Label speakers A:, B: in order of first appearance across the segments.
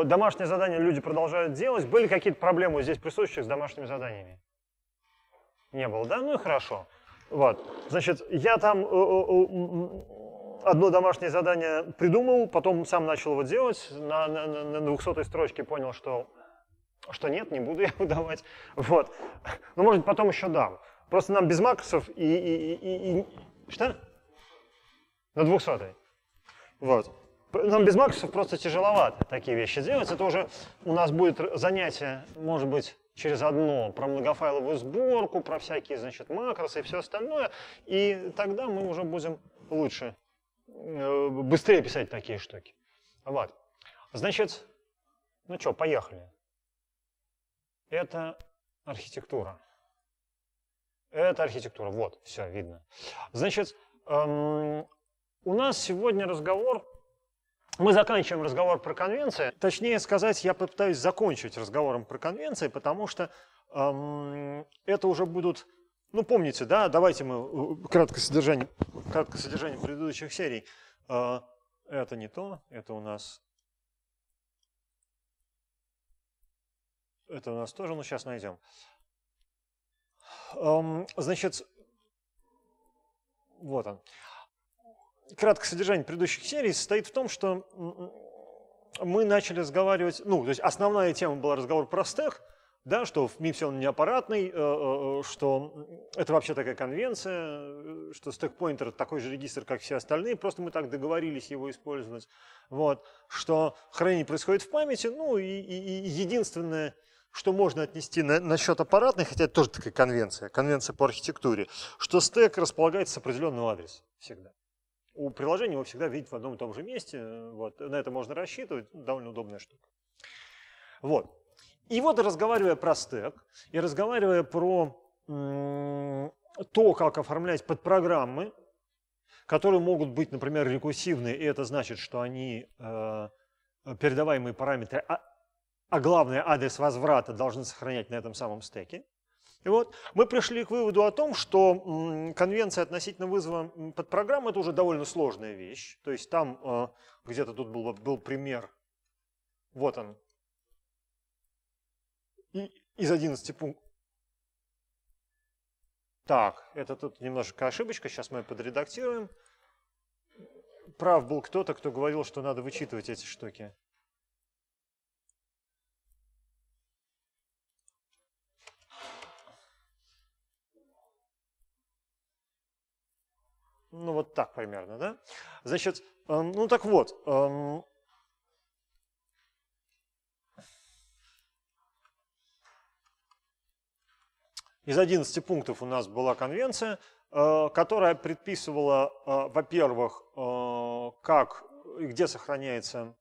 A: что домашние задания люди продолжают делать. Были какие-то проблемы здесь присутствующих с домашними заданиями? Не было, да? Ну и хорошо. Вот. Значит, я там э, э, э, одно домашнее задание придумал, потом сам начал его делать. На, на, на 200 строчке понял, что, что нет, не буду я его давать. Вот. Но, ну, может, потом еще дам. Просто нам без максов и... и, и, и... Что? На 200 -й. Вот. Нам ну, без макросов просто тяжеловато такие вещи делать. Это уже у нас будет занятие, может быть, через одно, про многофайловую сборку, про всякие, значит, макросы и все остальное. И тогда мы уже будем лучше, э, быстрее писать такие штуки. Вот. Значит, ну что, поехали. Это архитектура. Это архитектура. Вот, все, видно. Значит, эм, у нас сегодня разговор мы заканчиваем разговор про конвенции. Точнее сказать, я попытаюсь закончить разговором про конвенции, потому что эм, это уже будут... Ну, помните, да, давайте мы... Э, краткое содержание, краткое содержание предыдущих серий. Э, это не то, это у нас... Это у нас тоже, ну, сейчас найдем. Эм, значит, вот он краткое содержание предыдущих серий состоит в том, что мы начали разговаривать, ну, то есть основная тема была разговор про стек, да, что в MIPS он не аппаратный, э, э, э, что это вообще такая конвенция, что стек-поинтер такой же регистр, как все остальные, просто мы так договорились его использовать, вот, что хранение происходит в памяти, ну, и, и, и единственное, что можно отнести на, насчет аппаратной, хотя это тоже такая конвенция, конвенция по архитектуре, что стек располагается с определенного адреса всегда у приложения его всегда видеть в одном и том же месте. Э, вот. На это можно рассчитывать. Ну, довольно удобная штука. Вот. И вот разговаривая про стек и разговаривая про то, как оформлять подпрограммы, которые могут быть, например, рекурсивные, и это значит, что они э, передаваемые параметры, а, а главное адрес возврата должны сохранять на этом самом стеке. И вот мы пришли к выводу о том, что конвенция относительно вызова под программы – это уже довольно сложная вещь. То есть там э, где-то тут был, был пример, вот он, И из 11 пунктов. Так, это тут немножко ошибочка, сейчас мы ее подредактируем. Прав был кто-то, кто говорил, что надо вычитывать эти штуки. Ну, вот так примерно, да? Значит, эм, ну так вот, эм, из 11 пунктов у нас была конвенция, э, которая предписывала, э, во-первых, э, как и где сохраняется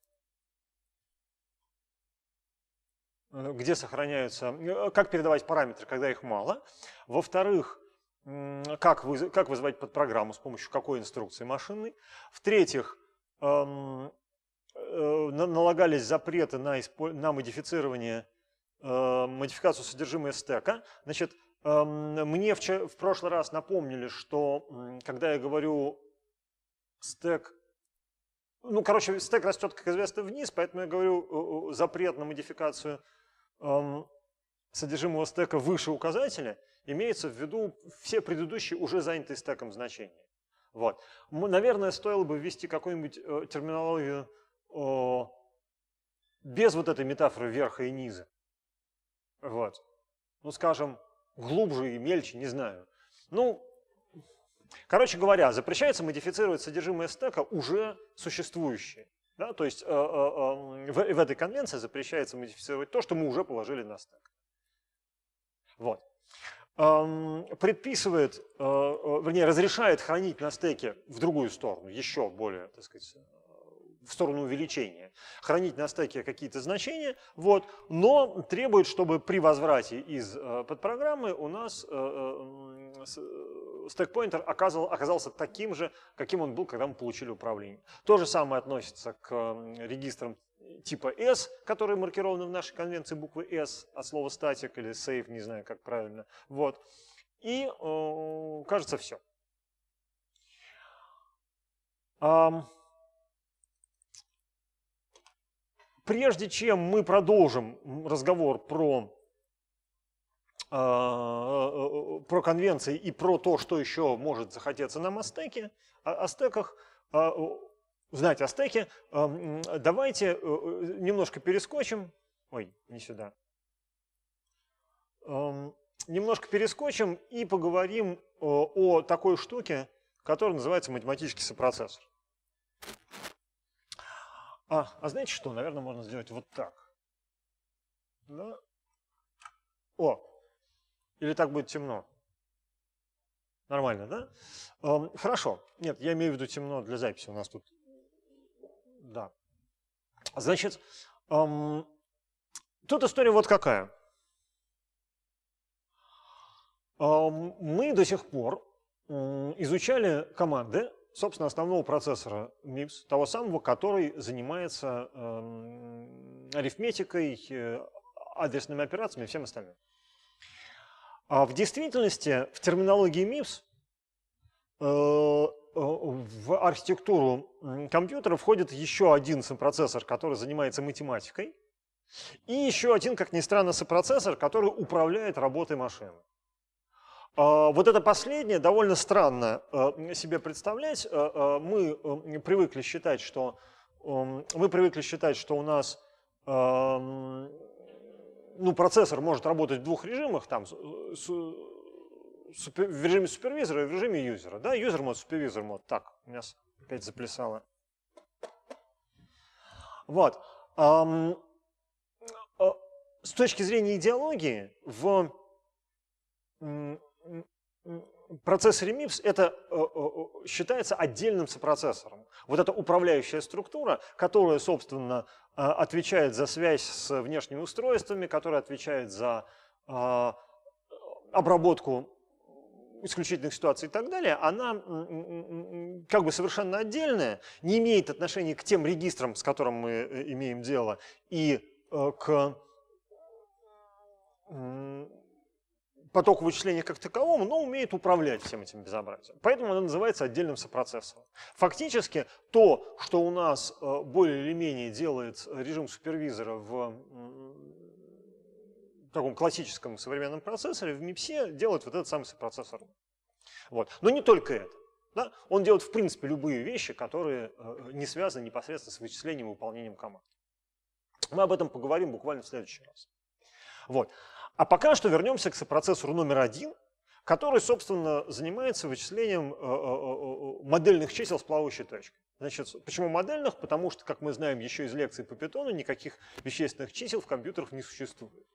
A: где сохраняются, как передавать параметры, когда их мало. Во-вторых, как, вы, как вызывать подпрограмму с помощью какой инструкции машинной. В-третьих, эм, э, налагались запреты на, на модифицирование, э, модификацию содержимого стека. Значит, эм, мне в, в прошлый раз напомнили, что э, когда я говорю стек, ну, короче, стек растет, как известно, вниз, поэтому я говорю э, э запрет на модификацию э, содержимого стека выше указателя, имеется в виду все предыдущие уже занятые стеком значения. Вот. Наверное, стоило бы ввести какую-нибудь э, терминологию э, без вот этой метафоры верха и низа. Вот. Ну, скажем, глубже и мельче, не знаю. Ну, короче говоря, запрещается модифицировать содержимое стека уже существующее. Да? То есть э, э, э, в, в этой конвенции запрещается модифицировать то, что мы уже положили на стек. Вот. Предписывает, э, э, вернее, разрешает хранить на стеке в другую сторону, еще более, так сказать, э, в сторону увеличения, хранить на стеке какие-то значения, вот, но требует, чтобы при возврате из подпрограммы у нас стек-поинтер оказался таким же, каким он был, когда мы получили управление. То же самое относится к регистрам типа S, которые маркированы в нашей конвенции буквы S от а слова static или save, не знаю, как правильно. Вот. И э, кажется все. прежде чем мы продолжим разговор про э, э, про конвенции и про то, что еще может захотеться нам о стеке, о стеках, а, знать о стеке. Давайте э, э, немножко перескочим. Ой, не сюда. Немножко перескочим и поговорим э, о такой штуке, которая называется математический сопроцессор. А, а знаете что? Наверное, можно сделать вот так. Да? О! Или так будет темно? Нормально, да? хорошо. Нет, я имею в виду темно для записи. У нас тут Значит, эм, тут история вот какая. Эм, мы до сих пор эм, изучали команды, собственно, основного процессора MIPS, того самого, который занимается эм, арифметикой, э, адресными операциями и всем остальным. А в действительности, в терминологии MIPS Э, в архитектуру компьютера входит еще один сопроцессор, который занимается математикой, и еще один, как ни странно, сопроцессор, который управляет работой машины. А, вот это последнее довольно странно э, себе представлять. Э, мы привыкли считать, что, эм, мы привыкли считать, что у нас эм, ну, процессор может работать в двух режимах, там, в режиме супервизора и в режиме юзера. Да, юзер мод, супервизор мод. Так, у меня опять заплясало. Вот. А, с точки зрения идеологии, в процессоре MIPS это э, э, э, считается отдельным сопроцессором. Вот эта управляющая структура, которая, собственно, отвечает за связь с внешними устройствами, которая отвечает за а, обработку исключительных ситуаций и так далее, она как бы совершенно отдельная, не имеет отношения к тем регистрам, с которым мы э, имеем дело, и э, к потоку вычисления как таковому, но умеет управлять всем этим безобразием. Поэтому она называется отдельным сопроцессором. Фактически то, что у нас э, более или менее делает режим супервизора в таком классическом современном процессоре, в MIPSе делает вот этот самый сопроцессор. Вот. Но не только это. Да? Он делает, в принципе, любые вещи, которые э, э, не связаны непосредственно с вычислением и выполнением команд. Мы об этом поговорим буквально в следующий раз. Вот. А пока что вернемся к сопроцессору номер один, который, собственно, занимается вычислением э, модельных чисел с плавающей точкой. Значит, почему модельных? Потому что, как мы знаем еще из лекций по питону, никаких вещественных чисел в компьютерах не существует.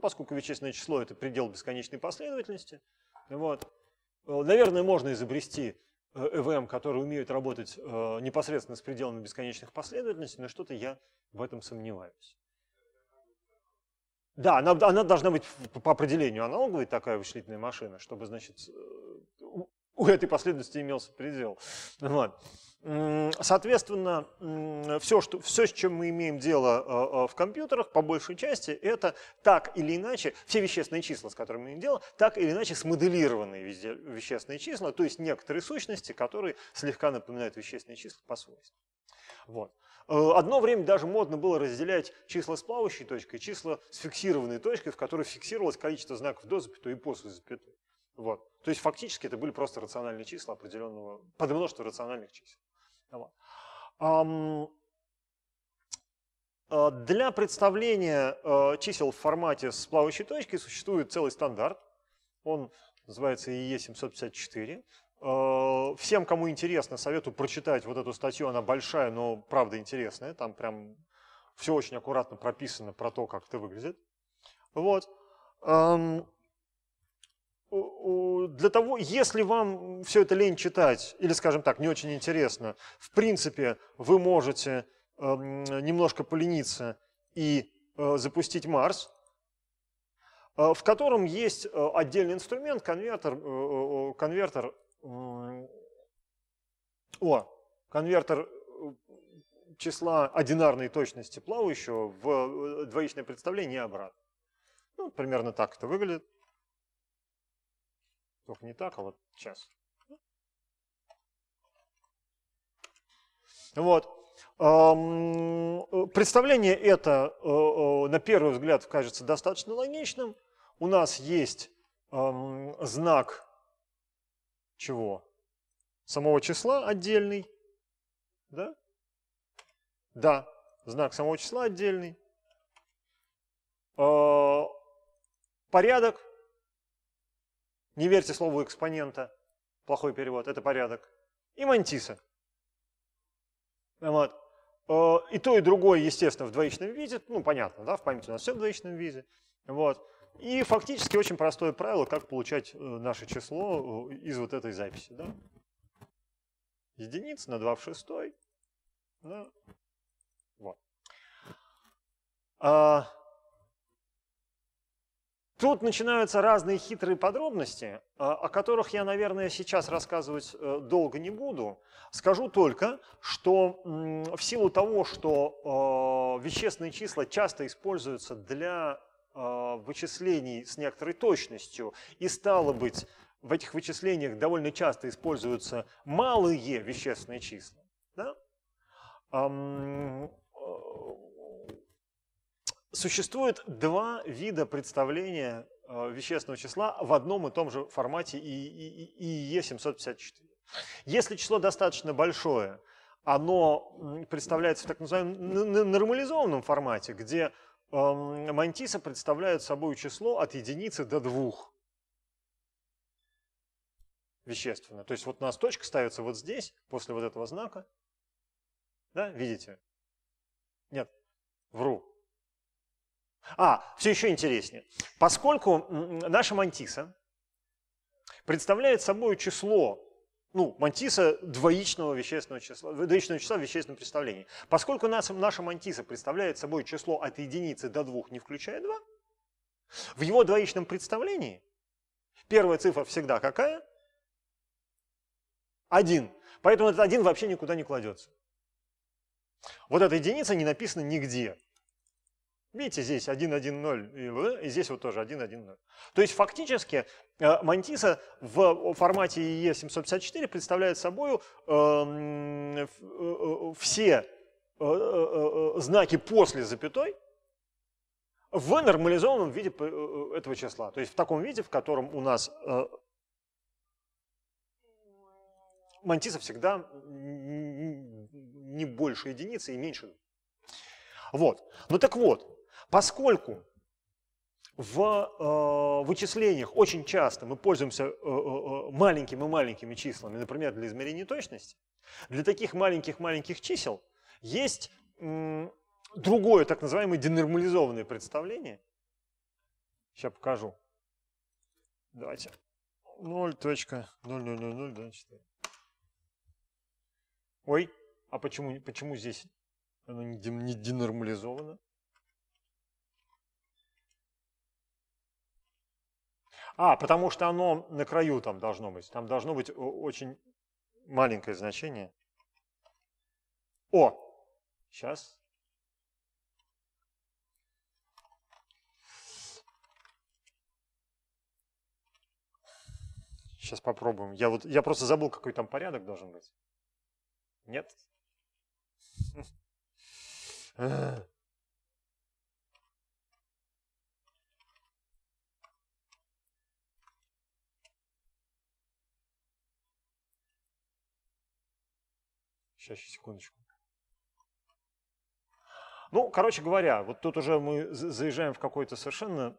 A: Ну, поскольку вещественное число – это предел бесконечной последовательности. Вот. Э, наверное, можно изобрести ЭВМ, э которые умеют работать э, непосредственно с пределами бесконечных последовательностей, но что-то я в этом сомневаюсь. Да, она, она должна быть по определению аналоговой такая вычислительная машина, чтобы, значит, у этой последовательности имелся предел. Вот. Соответственно, все, что, все, с чем мы имеем дело э, э, в компьютерах, по большей части, это так или иначе, все вещественные числа, с которыми мы имеем дело, так или иначе смоделированные везде, вещественные числа, то есть некоторые сущности, которые слегка напоминают вещественные числа по свойствам. Вот. Э, одно время даже модно было разделять числа с плавающей точкой и числа с фиксированной точкой, в которой фиксировалось количество знаков до запятой и после запятой. Вот. То есть фактически это были просто рациональные числа определенного, подмножество рациональных чисел. Э, для представления э, чисел в формате с плавающей точки существует целый стандарт. Он называется ИЕ-754. Э, всем, кому интересно, советую прочитать вот эту статью. Она большая, но правда интересная. Там прям все очень аккуратно прописано про то, как это выглядит. Вот для того, если вам все это лень читать, или, скажем так, не очень интересно, в принципе, вы можете эм, немножко полениться и э, запустить Марс, э, в котором есть э, отдельный инструмент, конвертер, конвертер, о, конвертер числа одинарной точности плавающего в двоичное представление и обратно. Ну, примерно так это выглядит. Только не так, а вот сейчас. Вот. Представление это, э, э, на первый взгляд, кажется достаточно логичным. У нас есть знак чего? Самого числа отдельный. Да? Да, знак самого числа отдельный. А, порядок не верьте слову экспонента, плохой перевод, это порядок. И мантиса. Вот. Э, и то, и другое, естественно, в двоичном виде. Ну, понятно, да, в памяти у нас все в двоичном виде. Вот. И фактически очень простое правило, как получать э, наше число э, из вот этой записи. Да? Единица на 2 в шестой. Да? Вот. А, Тут начинаются разные хитрые подробности, а, о которых я, наверное, сейчас рассказывать э, долго не буду. Скажу только, что в силу того, что а, вещественные числа часто используются для а, вычислений с некоторой точностью, и стало быть, в этих вычислениях довольно часто используются малые вещественные числа, да? Существует два вида представления э, вещественного числа в одном и том же формате ИЕ-754. Если число достаточно большое, оно представляется в так называемом нормализованном формате, где эм, мантиса представляют собой число от единицы до двух вещественно. То есть вот у нас точка ставится вот здесь, после вот этого знака. Да, видите? Нет, вру. А, все еще интереснее. Поскольку наша мантиса представляет собой число, ну, мантиса двоичного вещественного числа, двоичного числа в вещественном представлении. Поскольку наша, наша мантиса представляет собой число от единицы до двух, не включая два, в его двоичном представлении первая цифра всегда какая? Один. Поэтому этот один вообще никуда не кладется. Вот эта единица не написана нигде. Видите, здесь 1.1.0 и здесь вот тоже 1.1.0. То есть фактически э, Мантиса в формате EE754 представляет собой эм, э, э, все знаки после запятой в нормализованном виде этого числа. То есть в таком виде, в котором у нас Мантиса всегда не больше единицы и меньше. Вот. Ну так вот, Поскольку в э, вычислениях очень часто мы пользуемся э, э, э, маленькими маленькими числами, например, для измерения точности, для таких маленьких-маленьких чисел есть другое так называемое денормализованное представление. Сейчас покажу. Давайте. 0.00024. Ой, а почему, почему здесь оно не денормализовано? А, потому что оно на краю там должно быть. Там должно быть э, очень маленькое значение. О, сейчас. Сейчас попробуем. Я, вот, я просто забыл, какой там порядок должен быть. Нет? Сейчас, секундочку. Ну, короче говоря, вот тут уже мы заезжаем в какой-то совершенно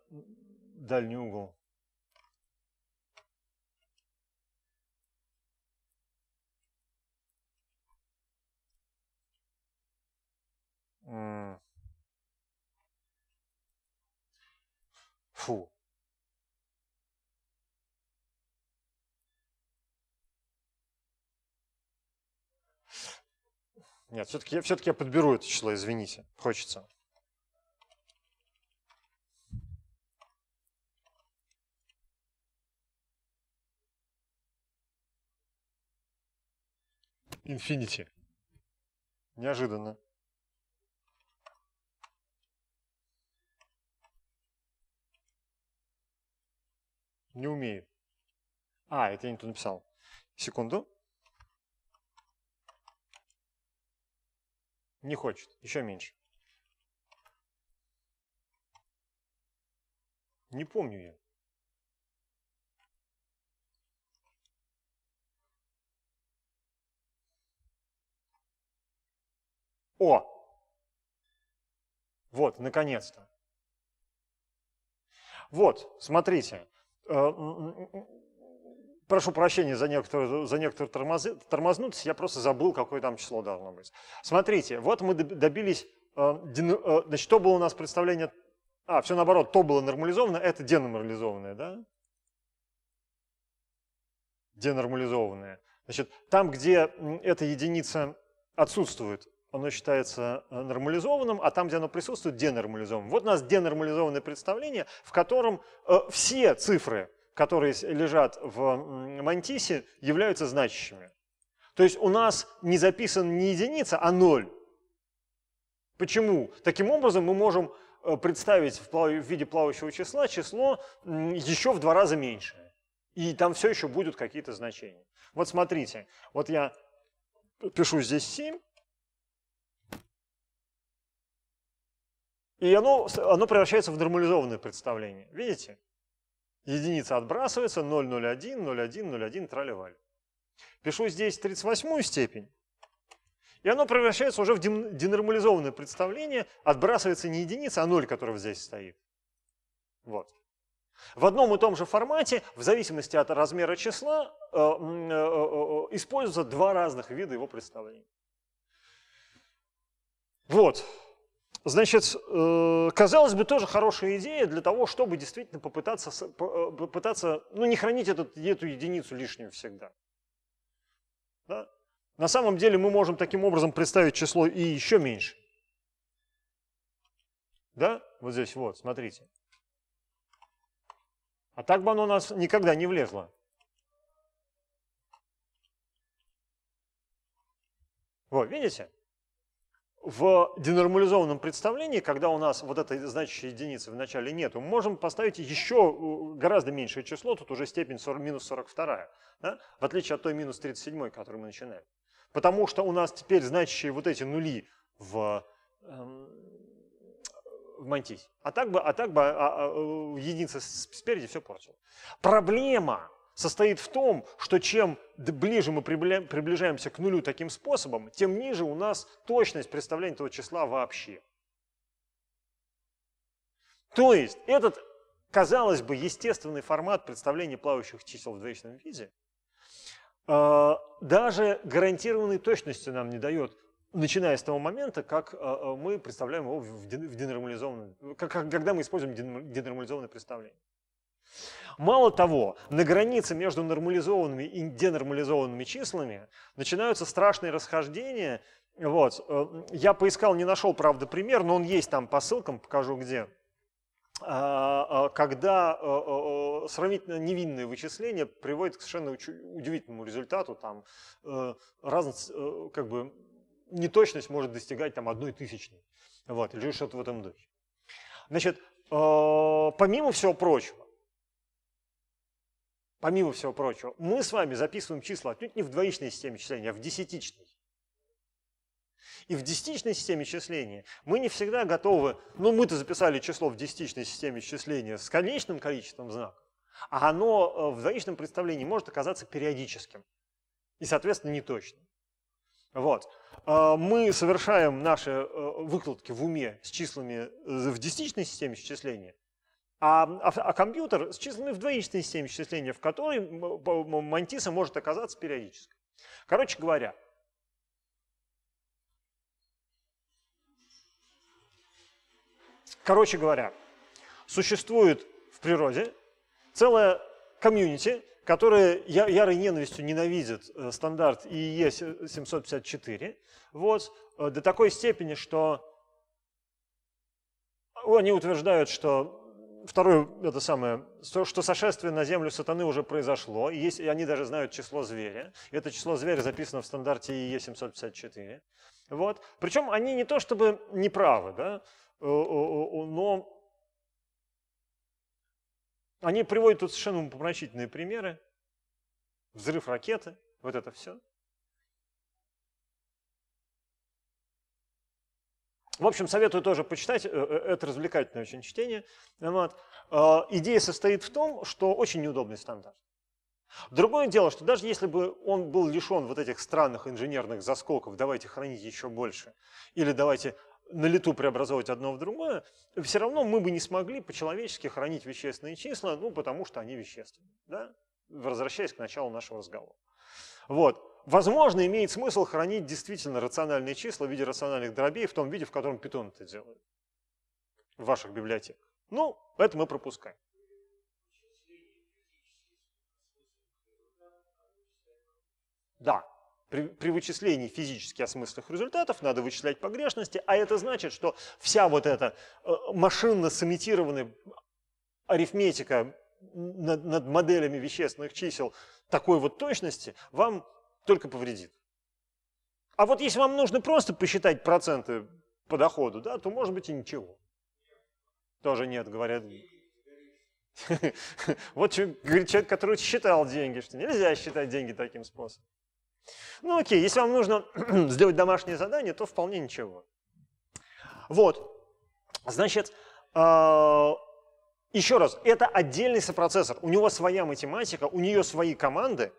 A: дальний угол. Фу, Нет, все-таки я, все-таки я подберу это число, извините, хочется. Инфинити. Неожиданно. Не умею. А, это я не то написал. Секунду. Не хочет, еще меньше. Не помню я. О! Вот, наконец-то. Вот, смотрите. Э, Прошу прощения за некоторую, за некоторую тормозы тормознутость, я просто забыл, какое там число должно быть. Смотрите, вот мы добились, э, э, значит, то было у нас представление, а, все наоборот, то было нормализовано, это денормализованное, да? Денормализованное. Значит, там, где эта единица отсутствует, оно считается э, нормализованным, а там, где оно присутствует, денормализованным. Вот у нас денормализованное представление, в котором э, все цифры – которые лежат в мантисе, являются значащими. То есть у нас не записан не единица, а ноль. Почему? Таким образом мы можем э, представить в виде плавающего числа число еще в два раза меньше. И там все еще будут какие-то значения. Вот смотрите, вот я пишу здесь 7, и оно, оно превращается в нормализованное представление. Видите? Единица отбрасывается, 0, 0, 1, 0, 1, 0, 1, трали Пишу здесь 38 степень, и оно превращается уже в денормализованное представление, отбрасывается не единица, а 0, который здесь стоит. Вот. В одном и том же формате, в зависимости от размера числа, э, э, э, используются два разных вида его представления. Вот. Значит, э, казалось бы, тоже хорошая идея для того, чтобы действительно попытаться, попытаться э, ну, не хранить этот, эту единицу лишнюю всегда. Да? На самом деле мы можем таким образом представить число и еще меньше. Да? Вот здесь вот, смотрите. А так бы оно у нас никогда не влезло. Вот, видите? в денормализованном представлении, когда у нас вот этой значащей единицы в начале нет, мы можем поставить еще э, гораздо меньшее число, тут уже степень 40, минус 42, да? в отличие от той минус 37, которую мы начинаем, Потому что у нас теперь значащие вот эти нули в, эм, в мантисе. А так бы, а так бы а, а, э, единица спереди все портила. Проблема состоит в том, что чем ближе мы приближаемся к нулю таким способом, тем ниже у нас точность представления этого числа вообще. То есть этот, казалось бы, естественный формат представления плавающих чисел в двоичном виде э, даже гарантированной точностью нам не дает, начиная с того момента, как э, э, мы представляем его в денормализованном, когда мы используем денормализованное представление. Мало того, на границе между нормализованными и денормализованными числами начинаются страшные расхождения. Вот. Э, я поискал, не нашел, правда, пример, но он есть там по ссылкам, покажу где. А, а, когда э, э, сравнительно невинное вычисление приводит к совершенно удивительному результату, там разница, как бы неточность может достигать там одной тысячной, вот, или что-то в этом духе. Значит, помимо всего прочего, помимо всего прочего, мы с вами записываем числа отнюдь не в двоичной системе числения, а в десятичной. И в десятичной системе числения мы не всегда готовы, ну мы-то записали число в десятичной системе числения с конечным количеством знаков, а оно э, в двоичном представлении может оказаться периодическим и, соответственно, неточным. Вот. Э, мы совершаем наши э, выкладки в уме с числами в десятичной системе счисления, а, а, а компьютер с числами в двоичной системе счисления, в которой мантиса может оказаться периодически. Короче говоря, короче говоря, существует в природе целая комьюнити, которые ярой ненавистью ненавидят э, стандарт ИЕ-754, вот, э, до такой степени, что э, они утверждают, что второе, это самое, что сошествие на землю сатаны уже произошло, и, есть, и они даже знают число зверя. Это число зверя записано в стандарте ИЕ-754. Вот. Причем они не то чтобы неправы, да, э, э, э, но они приводят тут совершенно умопомрачительные примеры. Взрыв ракеты, вот это все – В общем, советую тоже почитать, э, э, это развлекательное очень чтение. Вот. А, идея состоит в том, что очень неудобный стандарт. Другое дело, что даже если бы он был лишен вот этих странных инженерных заскоков, давайте хранить еще больше, или давайте на лету преобразовывать одно в другое, все равно мы бы не смогли по-человечески хранить вещественные числа, ну, потому что они вещественные, да? возвращаясь к началу нашего разговора. Вот возможно, имеет смысл хранить действительно рациональные числа в виде рациональных дробей в том виде, в котором Python это делает в ваших библиотеках. Ну, это мы пропускаем. Да, при, при вычислении физически осмысленных результатов надо вычислять погрешности, а это значит, что вся вот эта э, машинно сымитированная арифметика над, над моделями вещественных чисел такой вот точности вам только повредит. А вот если вам нужно просто посчитать проценты по доходу, да, то может быть и ничего. Тоже нет, говорят. Вот говорит человек, который считал деньги, что нельзя считать деньги таким способом. Ну окей, если вам нужно сделать домашнее задание, то вполне ничего. Вот, значит, а, еще раз, это отдельный сопроцессор. У него своя математика, у нее свои команды,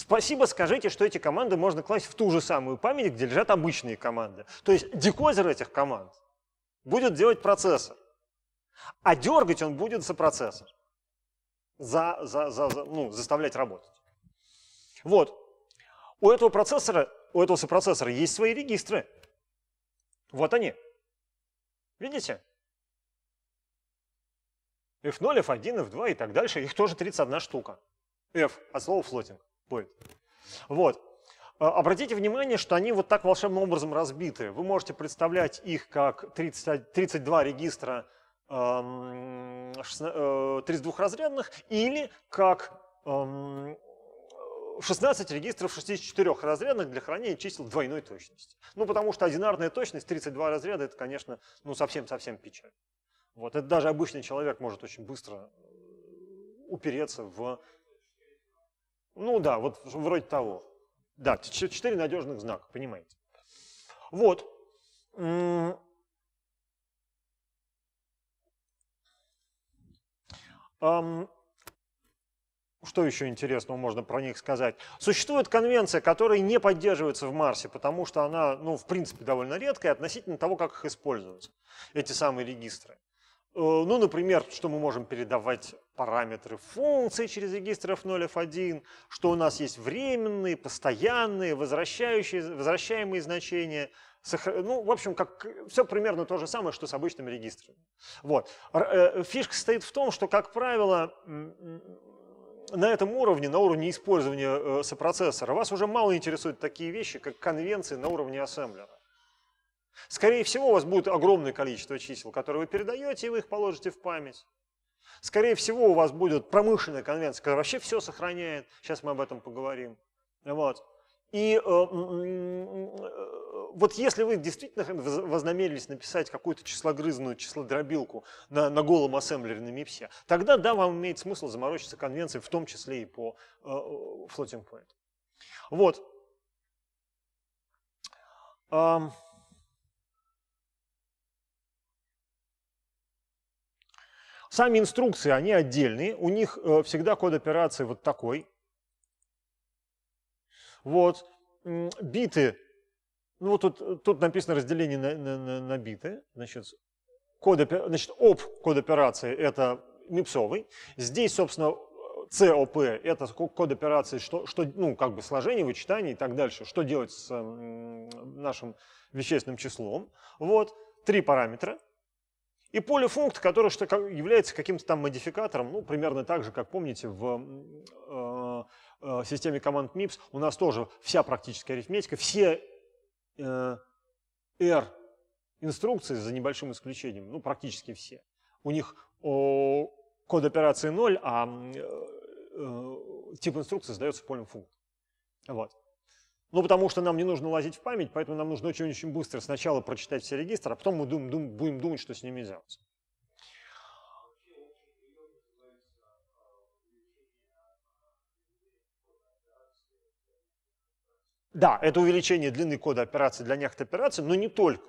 A: Спасибо скажите, что эти команды можно класть в ту же самую память, где лежат обычные команды. То есть декозер этих команд будет делать процессор, а дергать он будет за процессор, за, за, за, за, ну, заставлять работать. Вот. У этого процессора, у этого сопроцессора есть свои регистры. Вот они. Видите? F0, F1, F2 и так дальше. Их тоже 31 штука. F от слова floating point. Вот. А, обратите внимание, что они вот так волшебным образом разбиты. Вы можете представлять их как 30, 32 регистра 32-разрядных эм, э, или как 16 эм, регистров 64 разрядных для хранения чисел двойной точности. Ну, потому что одинарная точность 32 разряда, это, конечно, ну, совсем-совсем печаль. Вот, это даже обычный человек может очень быстро э, упереться в ну да, вот вроде того. Да, четыре надежных знака, понимаете. Вот. Что еще интересного можно про них сказать? Существует конвенция, которая не поддерживается в Марсе, потому что она, ну, в принципе, довольно редкая относительно того, как их используются эти самые регистры. Э, ну, например, что мы можем передавать параметры функции через регистр f0, f1, что у нас есть временные, постоянные, возвращающие, возвращаемые значения. Сохр... Ну, в общем, как... все примерно то же самое, что с обычными регистрами. Вот. Э, фишка стоит в том, что, как правило, на этом уровне, на уровне использования э, сопроцессора, вас уже мало интересуют такие вещи, как конвенции на уровне ассемблера. Скорее всего, у вас будет огромное количество чисел, которые вы передаете, и вы их положите в память. Скорее всего, у вас будет промышленная конвенция, которая вообще все сохраняет. Сейчас мы об этом поговорим. Вот. И э, э, вот если вы действительно вознамерились написать какую-то числогрызную числодробилку на, на голом ассемблере на MIPS, тогда да, вам имеет смысл заморочиться конвенцией, в том числе и по э, э floating point. Вот. Сами инструкции, они отдельные, у них э, всегда код операции вот такой. Вот, биты, ну вот тут, тут написано разделение на, на, на, на биты, значит, код, значит, об код операции это мипсовый, здесь, собственно, э, ЦОП – это код операции, что, что, ну, как бы сложение, вычитание и так дальше, что делать с нашим вещественным числом. Вот, три параметра – и поле функт, которое что, является каким-то там модификатором, ну, примерно так же, как помните, в э, э, системе команд MIPS у нас тоже вся практическая арифметика, все э, R инструкции, за небольшим исключением, ну, практически все. У них о, код операции 0, а э, э, тип инструкции сдается полем функт. Вот. Ну, потому что нам не нужно лазить в память, поэтому нам нужно очень-очень быстро сначала прочитать все регистры, а потом мы дум, дум, будем думать, что с ними делать. Да, это увеличение длины кода операции для некоторых операций, но не только.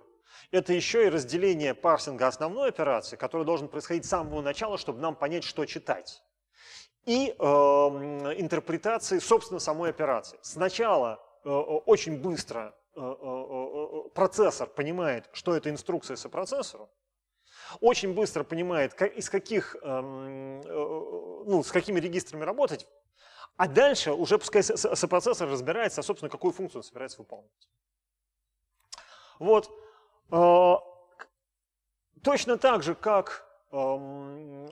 A: Это еще и разделение парсинга основной операции, которая должен происходить с самого начала, чтобы нам понять, что читать. И э, интерпретации, собственно, самой операции. Сначала Э, э, очень быстро э, процессор понимает, что это инструкция сопроцессору, очень быстро понимает, из каких, эм, ну, с какими регистрами работать, а дальше уже пускай сопроцессор разбирается, собственно, какую функцию он собирается выполнять. Вот. Точно так же, как эм,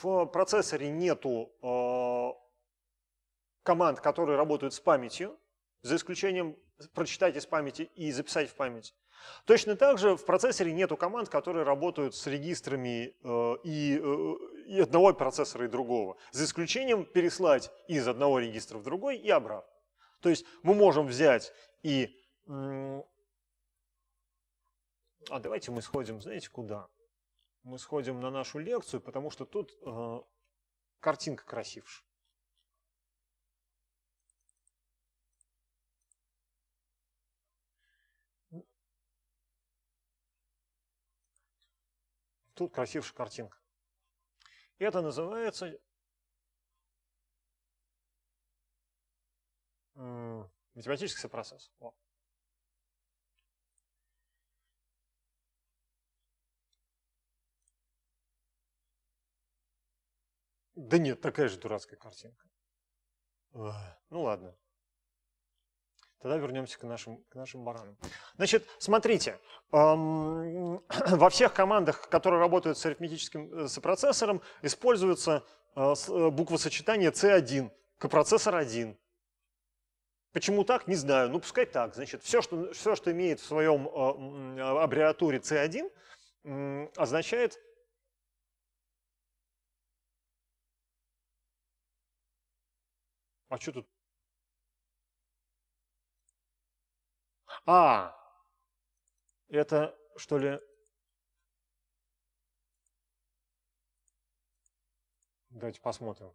A: в процессоре нету команд, которые работают с памятью, за исключением прочитать из памяти и записать в память. Точно так же в процессоре нету команд, которые работают с регистрами э, и, э, и одного процессора и другого, за исключением переслать из одного регистра в другой и обратно. То есть мы можем взять и... А давайте мы сходим, знаете, куда? Мы сходим на нашу лекцию, потому что тут э, картинка красивше. Тут красившая картинка. Это называется математический процесс. О. Да нет, такая же дурацкая картинка. Ну ладно. Тогда вернемся к нашим, к нашим баранам. Значит, смотрите, эм, во всех командах, которые работают с арифметическим э, с процессором, используется э, э буквосочетание C1, копроцессор 1. Почему так, не знаю. Ну, пускай так. Значит, все, что, все, что имеет в своем э, э, аббревиатуре C1, э, означает А что тут А, это что ли... Давайте посмотрим.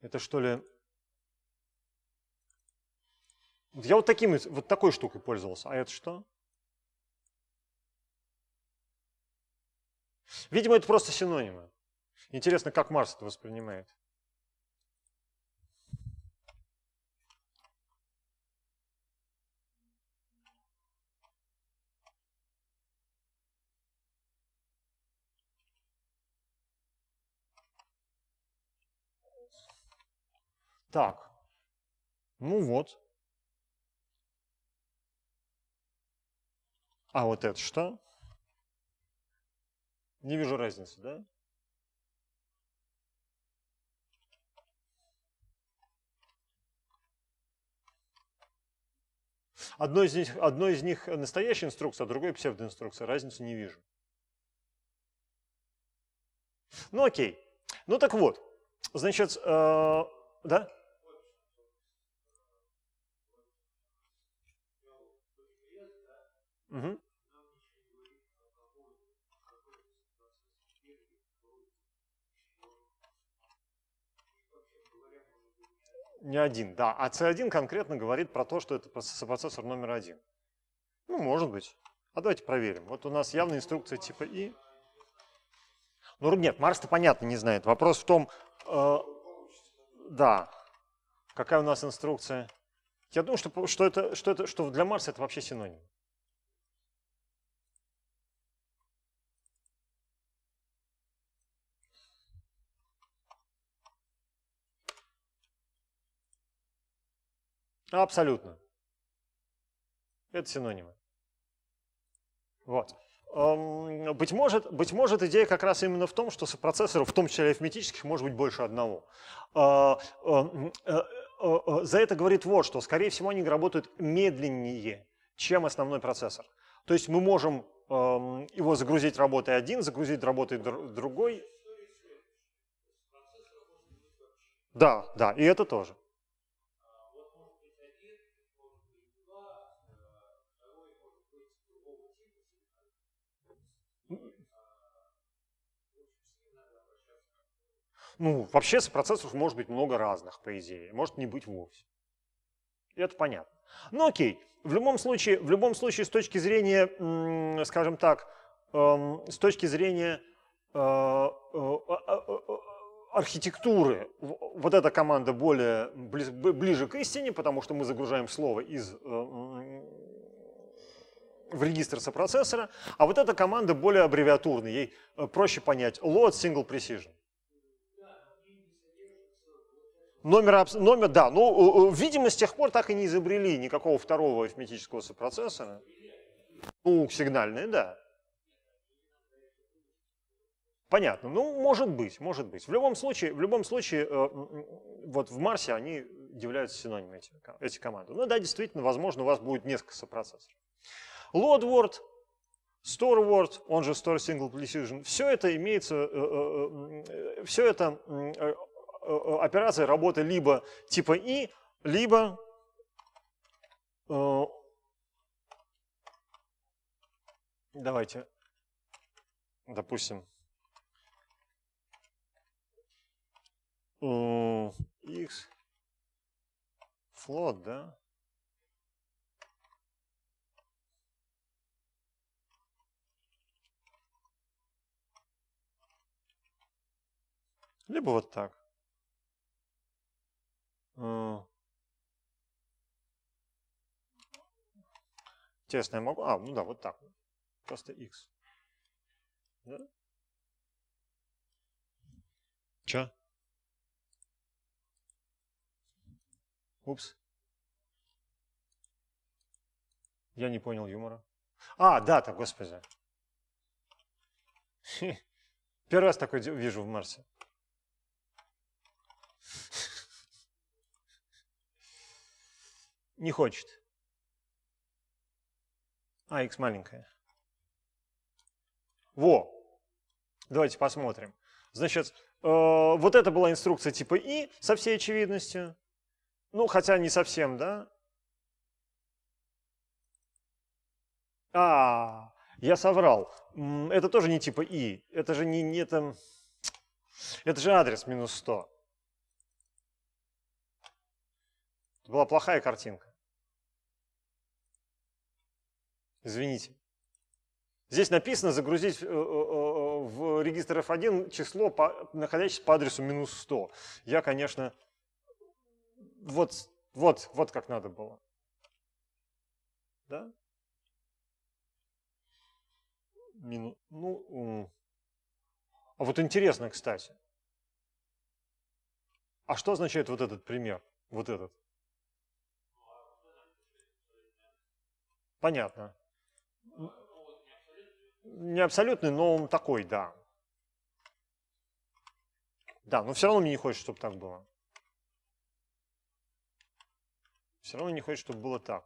A: Это что ли... Я вот, таким, вот такой штукой пользовался. А это что? Видимо, это просто синонимы. Интересно, как Марс это воспринимает. Так, ну вот. А вот это что? Не вижу разницы, да? Одно из них, одно из них настоящая инструкция, а другой псевдоинструкция. Разницу не вижу. Ну окей. Ну так вот, значит, э, да? Угу. Не один, да. А C1 конкретно говорит про то, что это процессор номер один. Ну, может быть. А давайте проверим. Вот у нас явная инструкция типа И. Ну, нет, Марс-то понятно не знает. Вопрос в том, э, да, какая у нас инструкция. Я думаю, что, что, это, что, это, что для Марса это вообще синоним. Ну, абсолютно. Это синонимы. Вот. Эм, быть может, быть может, идея как раз именно в том, что сопроцессоров, в том числе арифметических, может быть больше одного. Э, э, э, за это говорит вот что. Скорее всего, они работают медленнее, чем основной процессор. То есть мы можем эм, его загрузить работой один, загрузить работой другой. Да, да, и это тоже. Ну, вообще сопроцессоров может быть много разных, по идее. Может не быть вовсе. Это понятно. Ну окей, в любом случае, в любом случае с точки зрения, скажем так, эм, с точки зрения э, э, э, архитектуры вот эта команда более ближе к истине, потому что мы загружаем слово из в регистр сопроцессора, а вот эта команда более аббревиатурная, ей проще понять load single precision. Номер, номер, да, ну, э, э, видимо, с тех пор так и не изобрели никакого второго арифметического сопроцессора. Ну, сигнальные, да. Понятно. Ну, может быть, может быть. В любом случае, в любом случае, э, вот в Марсе они являются синонимами эти, эти команды. Ну да, действительно, возможно, у вас будет несколько сопроцессоров. Load word, store word, он же Store Single Precision, все это имеется, все это Э, э, операции работы либо типа И, либо э, давайте, допустим, X float, да? Либо вот так. Э. Интересно, я могу... А, ну да, вот так. Просто x. Да? Чё? Упс. Я не понял юмора. А, да, дата, господи. Первый раз такой вижу в Марсе. не хочет. А, x маленькая. Во! Давайте посмотрим. Значит, э, вот это была инструкция типа и со всей очевидностью. Ну, хотя не совсем, да? А, я соврал. Это тоже не типа и. Это же не, не там... Это же адрес минус 100. была плохая картинка. Извините. Здесь написано загрузить э, э, э, в регистр F1 число, находящееся по адресу минус 100. Я, конечно, вот, вот, вот как надо было. Да? Мину, ну, а вот интересно, кстати. А что означает вот этот пример? Вот этот. Понятно не абсолютный, но он такой, да. Да, но все равно мне не хочется, чтобы так было. Все равно не хочется, чтобы было так.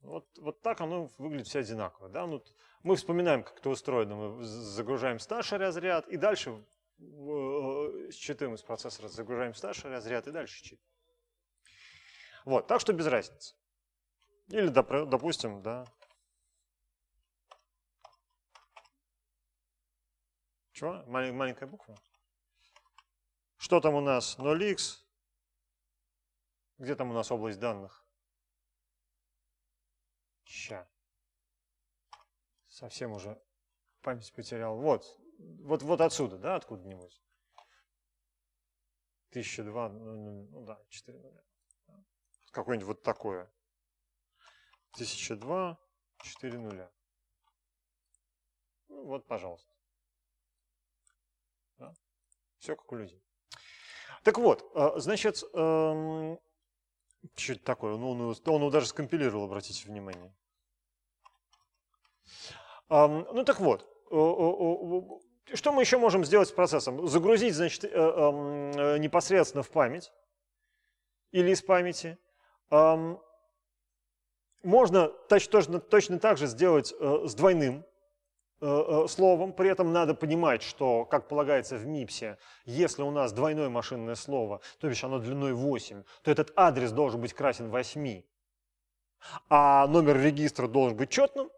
A: Вот, вот так оно выглядит все одинаково. Да? Ну, мы вспоминаем, как это устроено. Мы загружаем старший разряд, и дальше э, э, считываем из процессора, загружаем старший разряд, и дальше чит. Вот, так что без разницы. Или, допустим, да. Чего? Маленькая буква? Что там у нас? 0x. Где там у нас область данных? Ща. Совсем уже память потерял. Вот. Вот, вот отсюда, да, откуда-нибудь. 1002, ну, ну, ну да, 4 какое-нибудь вот такое. 1002, 4 нуля. Ну, вот, пожалуйста. Да? Все как у людей. Так вот, а, значит, эм, что это такое? Ну, он, он, он его даже скомпилировал, обратите внимание. Эм, ну так вот, что мы еще можем сделать с процессом? Загрузить, значит, э, эм, э, непосредственно в память или из памяти – можно точно, точно так же сделать э, с двойным э, э, словом. При этом надо понимать, что, как полагается в МИПСе, если у нас двойное машинное слово, то бишь оно длиной 8, то этот адрес должен быть красен 8, а номер регистра должен быть четным,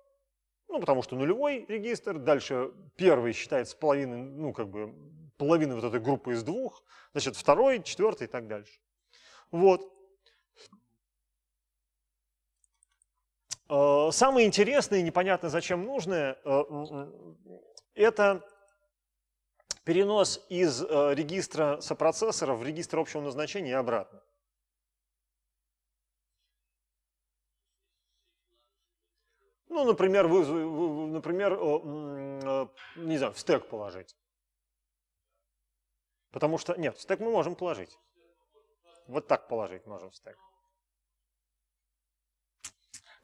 A: ну, потому что нулевой регистр, дальше первый считается половиной, ну, как бы, половиной вот этой группы из двух, значит, второй, четвертый и так дальше. Вот. Э, самое интересное и непонятно зачем нужное э, – это перенос из э, регистра сопроцессора в регистр общего назначения и обратно. Ну, например, вы, вы, например, не знаю, в стек положить. Потому что, нет, в стек мы можем положить. Вот так положить можем в стек.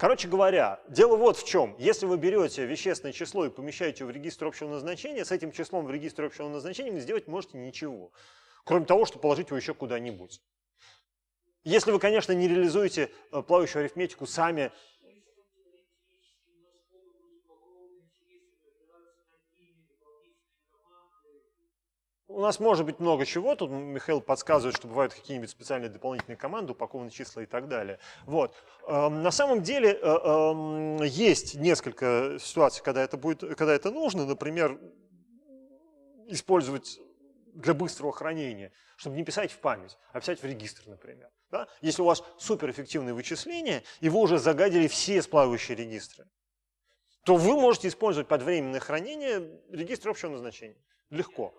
A: Короче говоря, дело вот в чем. Если вы берете вещественное число и помещаете в регистр общего назначения, с этим числом в регистр общего назначения вы сделать можете ничего, кроме того, что положить его еще куда-нибудь. Если вы, конечно, не реализуете э, плавающую арифметику сами У нас может быть много чего. Тут Михаил подсказывает, что бывают какие-нибудь специальные дополнительные команды, упакованные числа и так далее. Вот. Эм, на самом деле э, эм, есть несколько ситуаций, когда это, будет, когда это нужно. Например, использовать для быстрого хранения, чтобы не писать в память, а писать в регистр, например. Да? Если у вас суперэффективные вычисления, и вы уже загадили все сплавающие регистры, то вы можете использовать под временное хранение регистр общего назначения. Легко.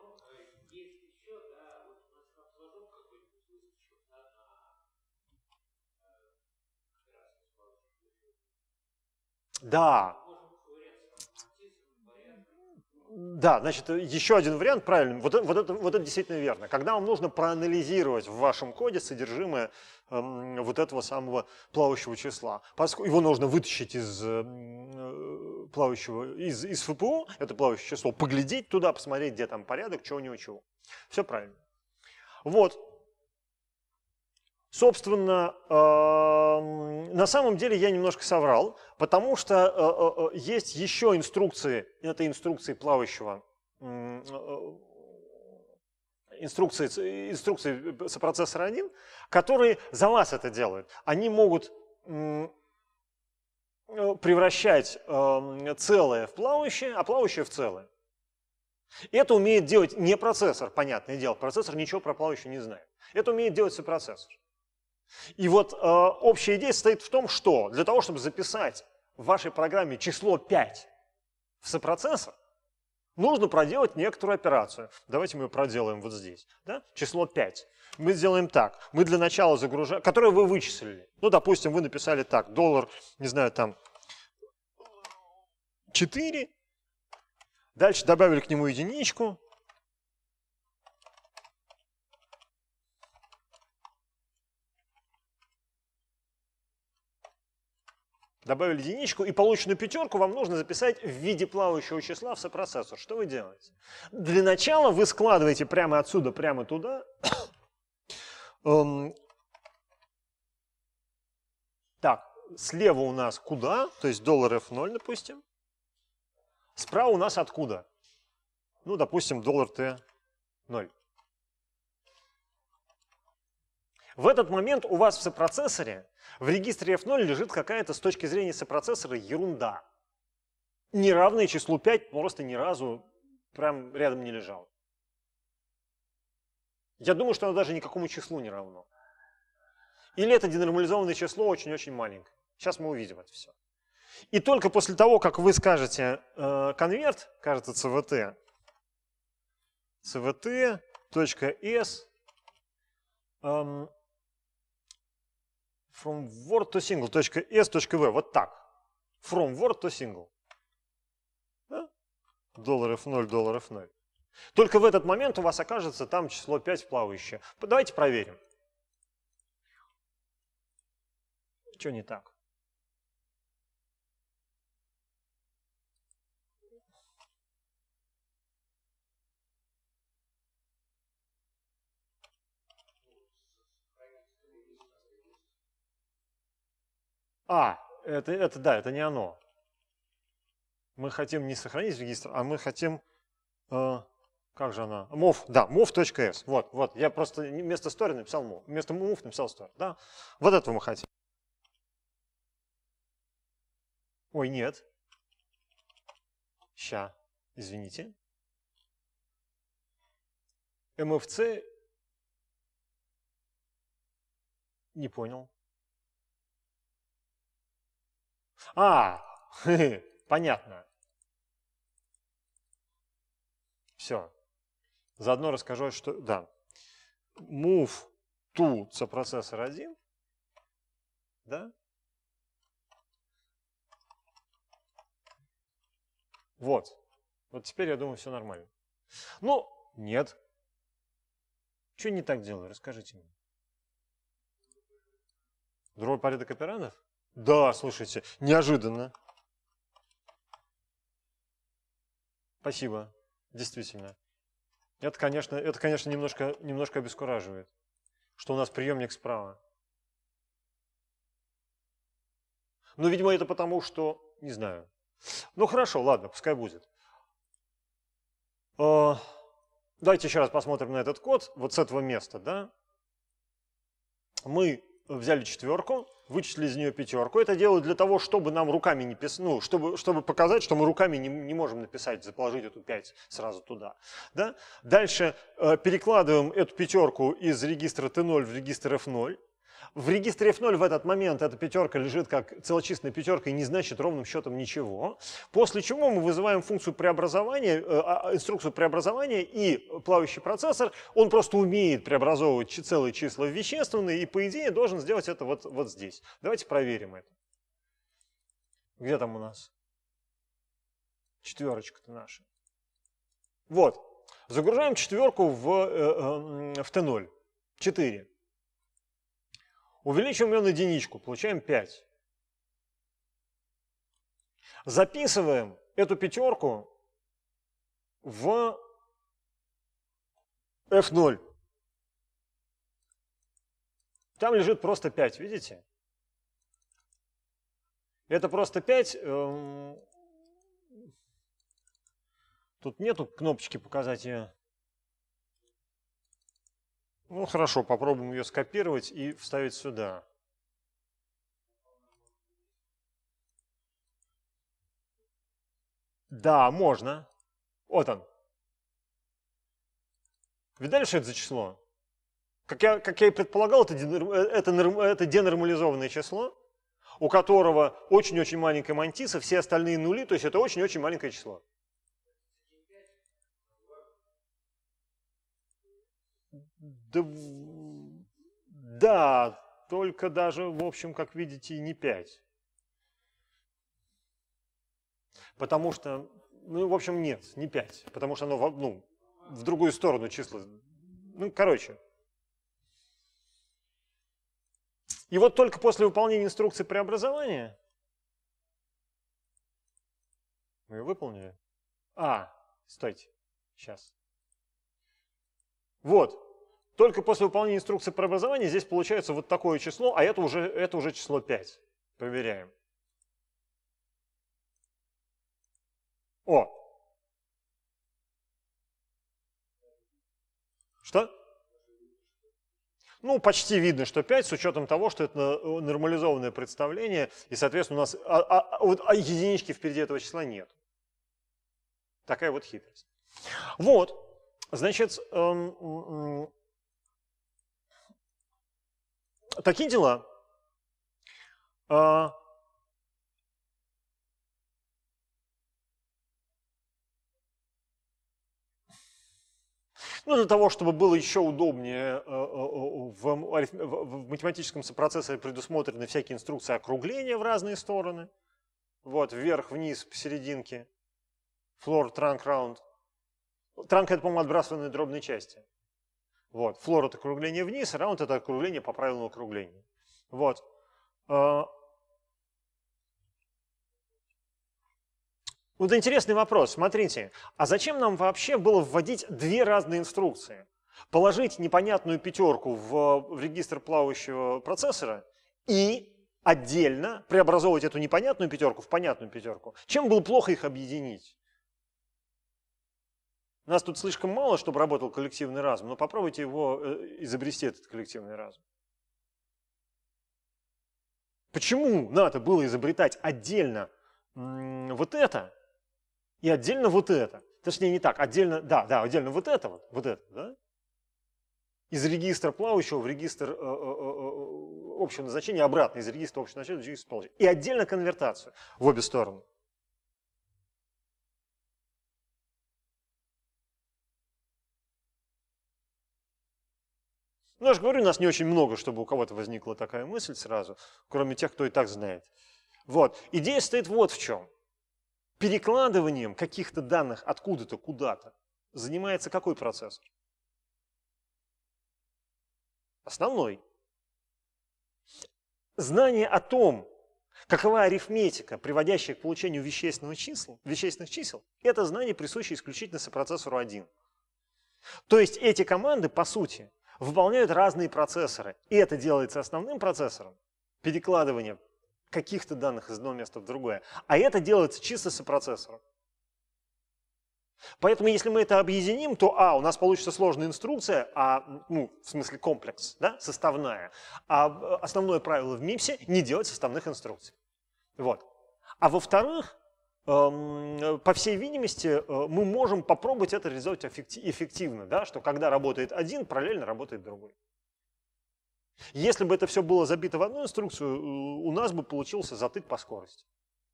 A: Да. Да, значит, еще один вариант правильный. Вот, вот, это, вот это действительно верно. Когда вам нужно проанализировать в вашем коде содержимое э, вот этого самого плавающего числа, поскольку его нужно вытащить из э, э плавающего, из, из ФПУ, это плавающее число, поглядеть туда, посмотреть, где там порядок, чего у него чего. Все правильно. Вот, Собственно, на самом деле я немножко соврал, потому что э, э, э, есть еще инструкции, это инструкции плавающего, инструкции, инструкции сопроцессора 1, которые за вас это делают. Они могут превращать целое в плавающее, а плавающее в целое. И это умеет делать не процессор, понятное дело. Процессор ничего про плавающее не знает. Это умеет делать сопроцессор. И вот э, общая идея состоит в том, что для того, чтобы записать в вашей программе число 5 в сопроцессор, нужно проделать некоторую операцию. Давайте мы ее проделаем вот здесь. Да? Число 5. Мы сделаем так. Мы для начала загружаем, которое вы вычислили. Ну, допустим, вы написали так, доллар, не знаю, там 4. Дальше добавили к нему единичку. добавили единичку, и полученную пятерку вам нужно записать в виде плавающего числа в сопроцессор. Что вы делаете? Для начала вы складываете прямо отсюда, прямо туда. Эм. Так, слева у нас куда, то есть доллар F0, допустим. Справа у нас откуда? Ну, допустим, доллар t 0 В этот момент у вас в сопроцессоре в регистре F0 лежит какая-то с точки зрения сопроцессора ерунда. Неравное числу 5 просто ни разу прям рядом не лежало. Я думаю, что оно даже никакому числу не равно. Или это денормализованное число очень-очень маленькое. Сейчас мы увидим это все. И только после того, как вы скажете э, конверт, кажется, cvt, cvt.s, эм, From word to single.s.v. Вот так. From word to single. Да? Доллар F0, доллар F0. Только в этот момент у вас окажется там число 5 плавающее. Давайте проверим. Что не так? А, это, это да, это не оно. Мы хотим не сохранить регистр, а мы хотим, э, как же она, mov, да, mov.s. Вот, вот, я просто вместо story написал mov, вместо mov написал story, да. Вот этого мы хотим. Ой, нет. Ща, извините. MFC не понял. А, понятно. Все. Заодно расскажу, что... Да. Move to сопроцессор 1. Да? Вот. Вот теперь, я думаю, все нормально. Ну, нет. Что не так делаю? Расскажите мне. Другой порядок операндов? Да, слушайте, неожиданно. Спасибо, действительно. Это, конечно, это, конечно немножко, немножко обескураживает, что у нас приемник справа. Но, ну, видимо, это потому, что... Не знаю. Ну, хорошо, ладно, пускай будет. А, давайте еще раз посмотрим на этот код вот с этого места. Да? Мы взяли четверку, вычислили из нее пятерку. Это делают для того, чтобы нам руками не писать, ну, чтобы, чтобы показать, что мы руками не, не можем написать, заположить эту 5 сразу туда. Да? Дальше э, перекладываем эту пятерку из регистра т 0 в регистр F0. В регистре F0 в этот момент эта пятерка лежит как целочисленная пятерка и не значит ровным счетом ничего. После чего мы вызываем функцию преобразования, э, а, а, инструкцию преобразования и плавающий процессор, он просто умеет преобразовывать целые числа в вещественные и по идее должен сделать это вот, вот здесь. Давайте проверим это. Где там у нас? Четверочка-то наша. Вот. Загружаем четверку в, э, э, в T0. 4. Увеличиваем ее на единичку, получаем 5. Записываем эту пятерку в F0. Там лежит просто 5, видите? Это просто 5. Эм, тут нету кнопочки показать ее. Ну хорошо, попробуем ее скопировать и вставить сюда. Да, можно. Вот он. Видали, что это за число? Как я, как я и предполагал, это, э, это, это денормализованное число, у которого очень-очень маленькая мантиса, все остальные нули, то есть это очень-очень маленькое число. Да, да, только даже, в общем, как видите, не 5. Потому что, ну, в общем, нет, не 5. Потому что оно в, ну, в другую сторону числа. Ну, короче. И вот только после выполнения инструкции преобразования мы ее выполнили. А, стойте, сейчас. Вот, только после выполнения инструкции про образование здесь получается вот такое число, а это уже, это уже число 5. Проверяем. О! Что? Ну, почти видно, что 5, с учетом того, что это нормализованное представление, и, соответственно, у нас а, а, вот, а единички впереди этого числа нет. Такая вот хитрость. Вот, значит, эм, такие дела. А, ну, для того, чтобы было еще удобнее, э, э, э, в, математическом сопроцессоре предусмотрены всякие инструкции округления в разные стороны. Вот, вверх, вниз, посерединке. Floor, trunk, round. Trunk – это, по-моему, отбрасыванные дробные части. Вот. Флор – это округление вниз, раунд – это округление по правилам округления. Вот. А, вот интересный вопрос. Смотрите, а зачем нам вообще было вводить две разные инструкции? Положить непонятную пятерку в регистр плавающего процессора и отдельно преобразовывать эту непонятную пятерку в понятную пятерку. Чем было плохо их объединить? Нас тут слишком мало, чтобы работал коллективный разум, но попробуйте его э, изобрести, этот коллективный разум. Почему надо было изобретать отдельно вот это и отдельно вот это? Точнее, не так, отдельно, да, да, отдельно вот это вот, вот это, да? Из регистра плавающего в регистр э, э, общего назначения, обратно из регистра общего назначения в регистр плавающего. И отдельно конвертацию в обе стороны. Ну, я же говорю, у нас не очень много, чтобы у кого-то возникла такая мысль сразу, кроме тех, кто и так знает. Вот. Идея стоит вот в чем. Перекладыванием каких-то данных откуда-то, куда-то занимается какой процессор. Основной. Знание о том, какова арифметика, приводящая к получению вещественных чисел, вещественных чисел это знание, присуще исключительно сопроцессору 1. То есть эти команды, по сути, выполняют разные процессоры. И это делается основным процессором, перекладывание каких-то данных из одного места в другое. А это делается чисто сопроцессором. Поэтому если мы это объединим, то а, у нас получится сложная инструкция, а, ну, в смысле комплекс, да, составная. А э, основное правило в МИПСе – не делать составных инструкций. Вот. А во-вторых, Эм, э, по всей видимости, э, мы можем попробовать это реализовать эффективно, да, что когда работает один, параллельно работает другой. Если бы это все было забито в одну инструкцию, э, у нас бы получился затык по скорости.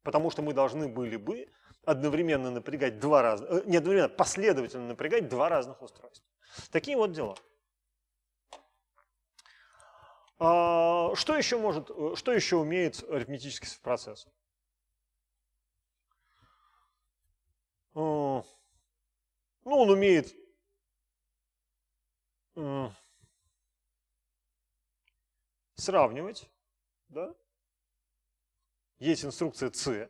A: Потому что мы должны были бы одновременно напрягать два разных, не одновременно, последовательно напрягать два разных устройства. Такие вот дела. А, что еще может, что еще умеет арифметический процессор? Э, ну, он умеет э, сравнивать, да? Есть инструкция C.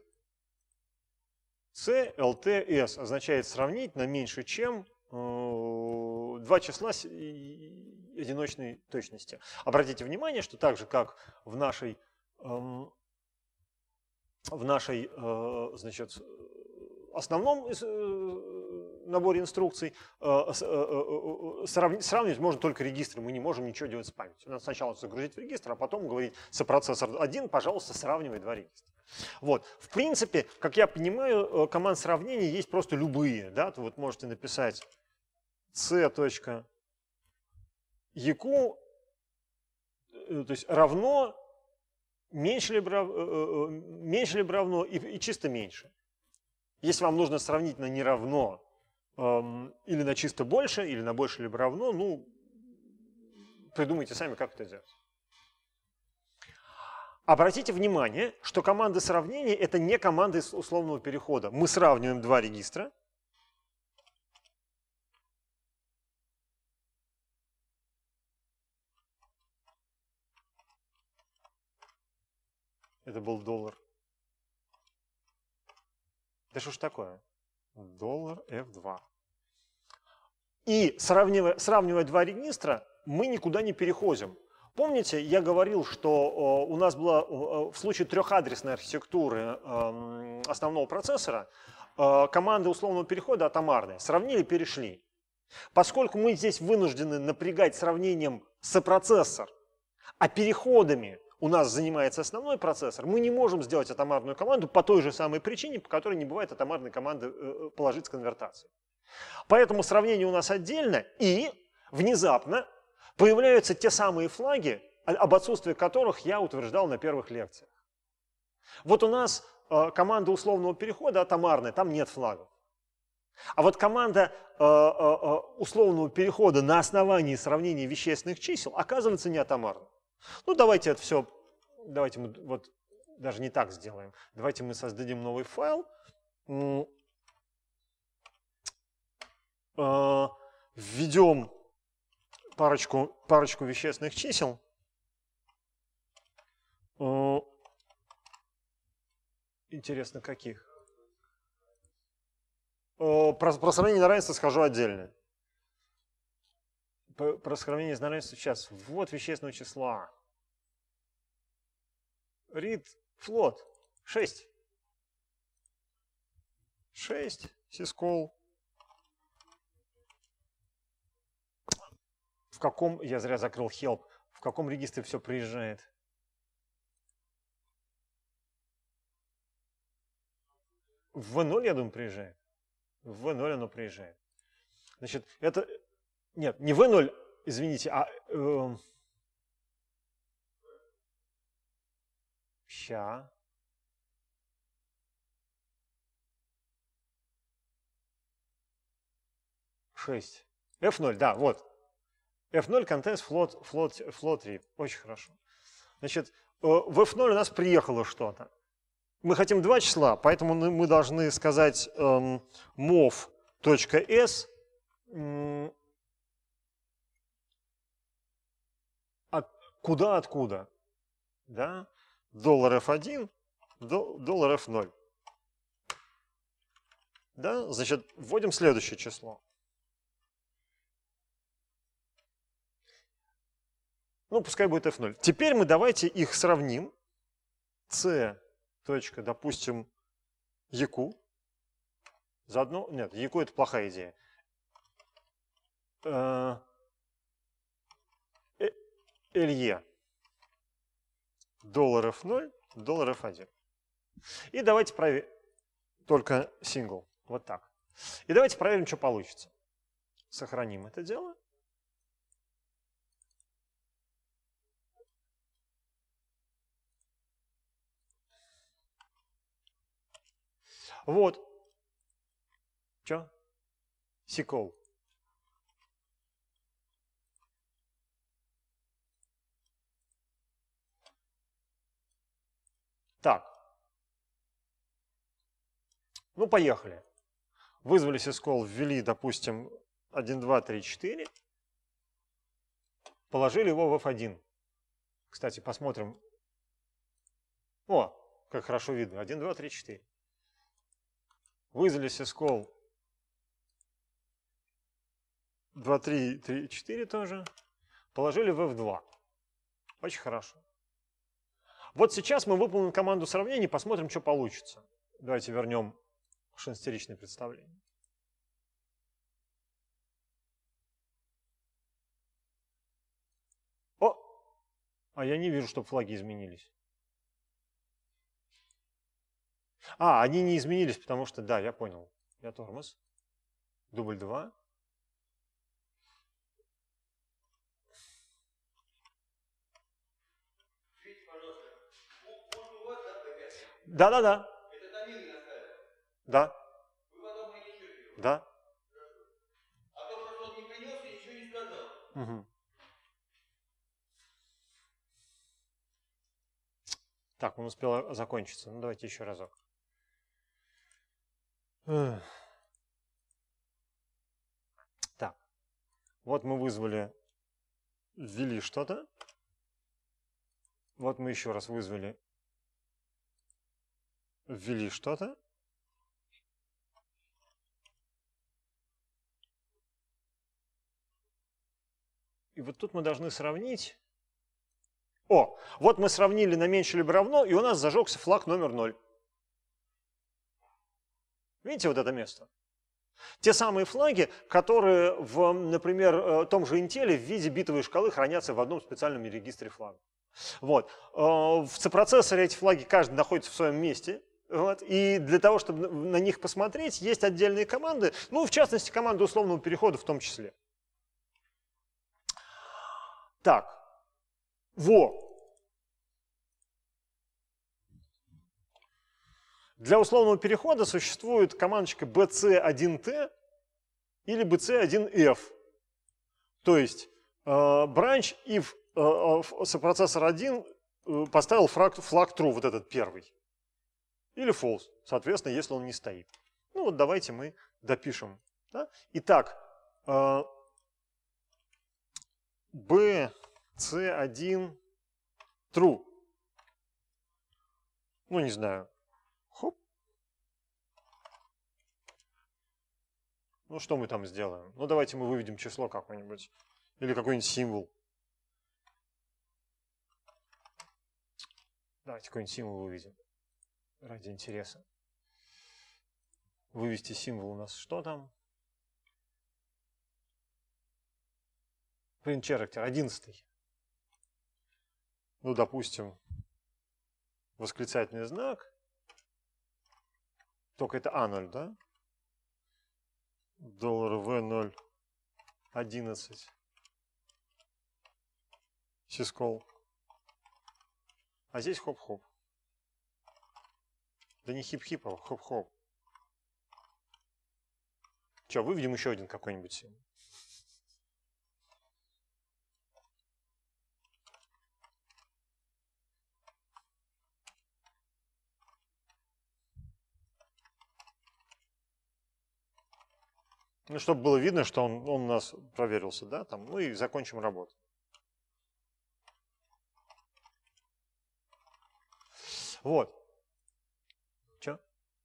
A: C, L T S означает сравнить на меньше, чем э, два числа одиночной точности. Обратите внимание, что так же, как в нашей, эм, в нашей значит, основном э, наборе инструкций э, э, сравнивать можно только регистры, мы не можем ничего делать с памятью. Надо сначала загрузить в регистр, а потом говорить с процессором 1, пожалуйста, сравнивай два регистра. Вот. В принципе, как я понимаю, команд сравнения есть просто любые. Да? То вот можете написать c.eq то есть равно, меньше либо, меньше либо равно ну, и, и чисто меньше. Если вам нужно сравнить на не равно эм, или на чисто больше, или на больше либо равно, ну, придумайте сами, как это сделать. Обратите внимание, что команды сравнения – это не команды условного перехода. Мы сравниваем два регистра. Это был доллар. Да что ж такое? Доллар F2. И сравнивая, сравнивая два регистра, мы никуда не переходим. Помните, я говорил, что э, у нас было э, э, в случае трехадресной архитектуры эм, основного процессора команда условного перехода атомарная. Сравнили, перешли. Поскольку мы здесь вынуждены напрягать сравнением сопроцессор, а переходами у нас занимается основной процессор, мы не можем сделать атомарную команду по той же самой причине, по которой не бывает атомарной команды э, э, положить с конвертацией. Поэтому сравнение у нас отдельно, и внезапно появляются те самые флаги, об отсутствии которых я утверждал на первых лекциях. Вот у нас э, команда условного перехода атомарная, там нет флагов. А вот команда условного перехода на основании сравнения вещественных чисел оказывается не атомарной. Ну, давайте это все, давайте мы вот даже не так сделаем. Давайте мы создадим новый файл. Ну, а, Введем парочку, парочку вещественных чисел. А, интересно, каких? А, про, про сравнение неравенства схожу отдельно про сравнение с сейчас. Вот вещественного числа. Рид флот 6. 6 сискол. В каком, я зря закрыл help, в каком регистре все приезжает? В V0, я думаю, приезжает. В V0 оно приезжает. Значит, это нет, не v0, извините, а... Э, ща. Шесть. F0, да, вот. F0 контест float, float, float 3. Очень хорошо. Значит, э, в F0 у нас приехало что-то. Мы хотим два числа, поэтому мы должны сказать эм, mov.s куда откуда. Да? Доллар F1, до, доллар F0. Да? Значит, вводим следующее число. Ну, пускай будет F0. Теперь мы давайте их сравним. C, точка, допустим, Яку. Заодно, нет, Яку это плохая идея. Э, LE долларов 0, долларов 1. И давайте проверим только сингл. Вот так. И давайте проверим, что получится. Сохраним это дело. Вот. Что? Сикол. Так. Ну, поехали. Вызвали сискол, ввели, допустим, 1, 2, 3, 4. Положили его в F1. Кстати, посмотрим. О, как хорошо видно. 1, 2, 3, 4. Вызвали сискол 2, 3, 3, 4 тоже. Положили в F2. Очень хорошо. Вот сейчас мы выполним команду сравнений, посмотрим, что получится. Давайте вернем шанстеричное представление. О! А я не вижу, чтобы флаги изменились. А, они не изменились, потому что, да, я понял. Я тормоз. Дубль 2. Да, да, да. Да. Да. А то, что он не принес, и ничего не сказал. Угу. Так, он успел закончиться. Ну, давайте еще разок. Так, вот мы вызвали, ввели что-то. Вот мы еще раз вызвали ввели что-то. И вот тут мы должны сравнить. О, вот мы сравнили на меньше либо равно, и у нас зажегся флаг номер 0. Видите вот это место? Те самые флаги, которые, в, например, э, том же Intel в виде битовой шкалы хранятся в одном специальном регистре флагов. Вот. Э, в процессоре эти флаги каждый находится в своем месте, вот. И для того, чтобы на них посмотреть, есть отдельные команды, ну, в частности, команда условного перехода в том числе. Так, во. Для условного перехода существует командочка bc1t или bc1f. То есть э, бранч if э, сопроцессор э, 1 э, поставил флаг true, вот этот первый или false, соответственно, если он не стоит. Ну вот давайте мы допишем. Да? Итак, э, c 1 true. Ну, не знаю. Хоп. Ну, что мы там сделаем? Ну, давайте мы выведем число какое-нибудь. Или какой-нибудь символ. Давайте какой-нибудь символ выведем ради интереса. Вывести символ у нас что там? Print character одиннадцатый. Ну, допустим, восклицательный знак. Только это А0, да? Доллар В0 11. Сискол. А здесь хоп-хоп. Да не хип-хип, а хоп-хоп. Че, выведем еще один какой-нибудь. Ну, чтобы было видно, что он, он у нас проверился, да, там, ну и закончим работу. Вот.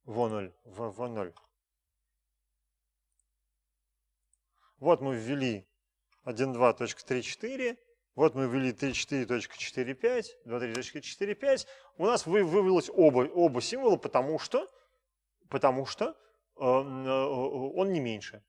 A: В0, в, В0. Вот мы ввели точка 1.2.3.4, вот мы ввели точка 3.4.4.5, 2.3.4.5. У нас вы вывелось оба, оба символа, потому что, потому что э, э он не меньше.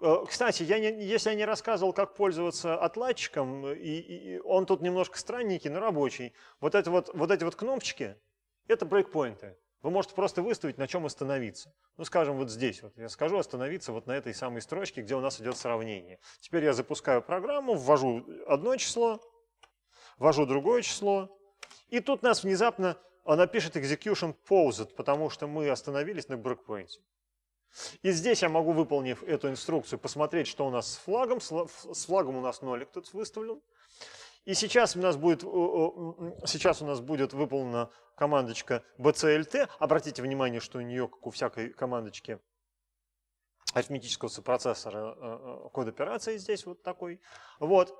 A: Э, кстати, я не, если я не рассказывал, как пользоваться отладчиком, и, и он тут немножко странненький, но рабочий, вот, это вот, вот эти вот кнопочки – это брейкпоинты. Вы можете просто выставить, на чем остановиться. Ну, скажем, вот здесь. Вот я скажу остановиться вот на этой самой строчке, где у нас идет сравнение. Теперь я запускаю программу, ввожу одно число, ввожу другое число. И тут нас внезапно она пишет execution paused, потому что мы остановились на breakpoint. И здесь я могу, выполнив эту инструкцию, посмотреть, что у нас с флагом. С флагом у нас нолик тут выставлен. И сейчас у нас будет, сейчас у нас будет выполнена командочка BCLT. Обратите внимание, что у нее, как у всякой командочки арифметического сопроцессора, э, э, код операции здесь вот такой. Вот.